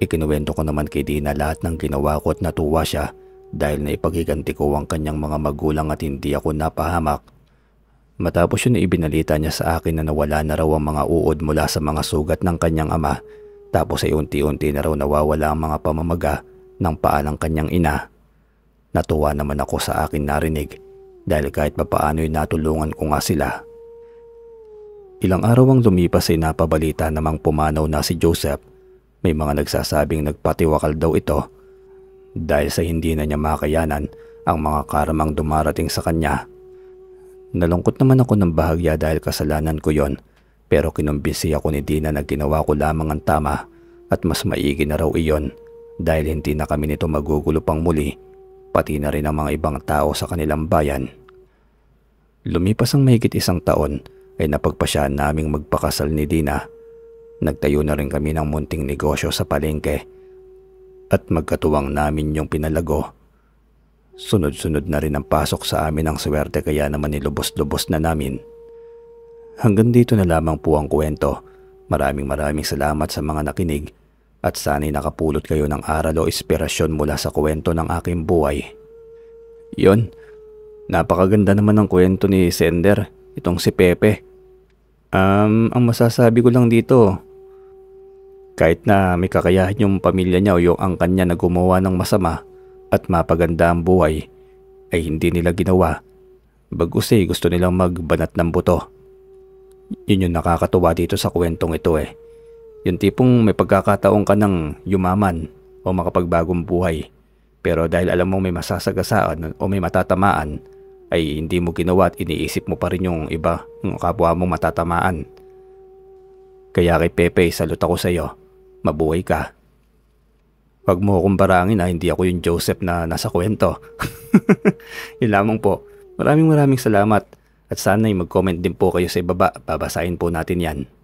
Ikinuwento ko naman kay Dina lahat ng ginawa ko at natuwa siya dahil naipagiganti ko ang kanyang mga magulang at hindi ako napahamak. Matapos yun ibinalita niya sa akin na nawala na raw ang mga uod mula sa mga sugat ng kanyang ama tapos ay unti-unti na raw nawawala ang mga pamamaga ng paalang kanyang ina. Natuwa naman ako sa akin narinig dahil kahit papaano'y natulungan ko nga sila. Ilang araw ang lumipas ay napabalita namang pumanaw na si Joseph. May mga nagsasabing nagpatiwakal daw ito dahil sa hindi na niya makayanan ang mga karamang dumarating sa kanya. Nalungkot naman ako ng bahagya dahil kasalanan ko yon pero kinumbinsi ako ni Dina na ginawa ko lamang ang tama at mas maigi na raw iyon dahil hindi na kami nito magugulo pang muli pati na rin ang mga ibang tao sa kanilang bayan. Lumipas ang mahigit isang taon ay napagpasya naming magpakasal ni Dina. Nagtayo na rin kami ng munting negosyo sa palengke at magkatuwang namin yung pinalago. Sunod-sunod na rin ang pasok sa amin ang swerte kaya naman nilubos-lubos na namin. Hanggang dito na lamang po ang kwento. Maraming maraming salamat sa mga nakinig at sana'y nakapulot kayo ng aral o inspirasyon mula sa kwento ng aking buhay. Yon, napakaganda naman ng kwento ni Sender, itong si Pepe. Um, ang masasabi ko lang dito, kahit na may kakayahan yung pamilya niya o yung angkan niya na gumawa ng masama at mapaganda ang buhay, ay hindi nila ginawa. Bagus eh, gusto nilang magbanat ng buto. Yun yung nakakatuwa dito sa kwentong ito eh. Yung tipong may pagkakataon ka ng yumaman o makapagbagong buhay. Pero dahil alam mong may masasagasaan o may matatamaan, ay hindi mo ginawa at iniisip mo pa rin yung iba, yung kapwa mong matatamaan. Kaya kay Pepe, salute ako sa iyo. Mabuhay ka. Huwag mo akong barangin ah, hindi ako yung Joseph na nasa kwento. Yun lamang po. Maraming maraming salamat. At sana'y mag-comment din po kayo sa ibaba. Babasahin po natin yan.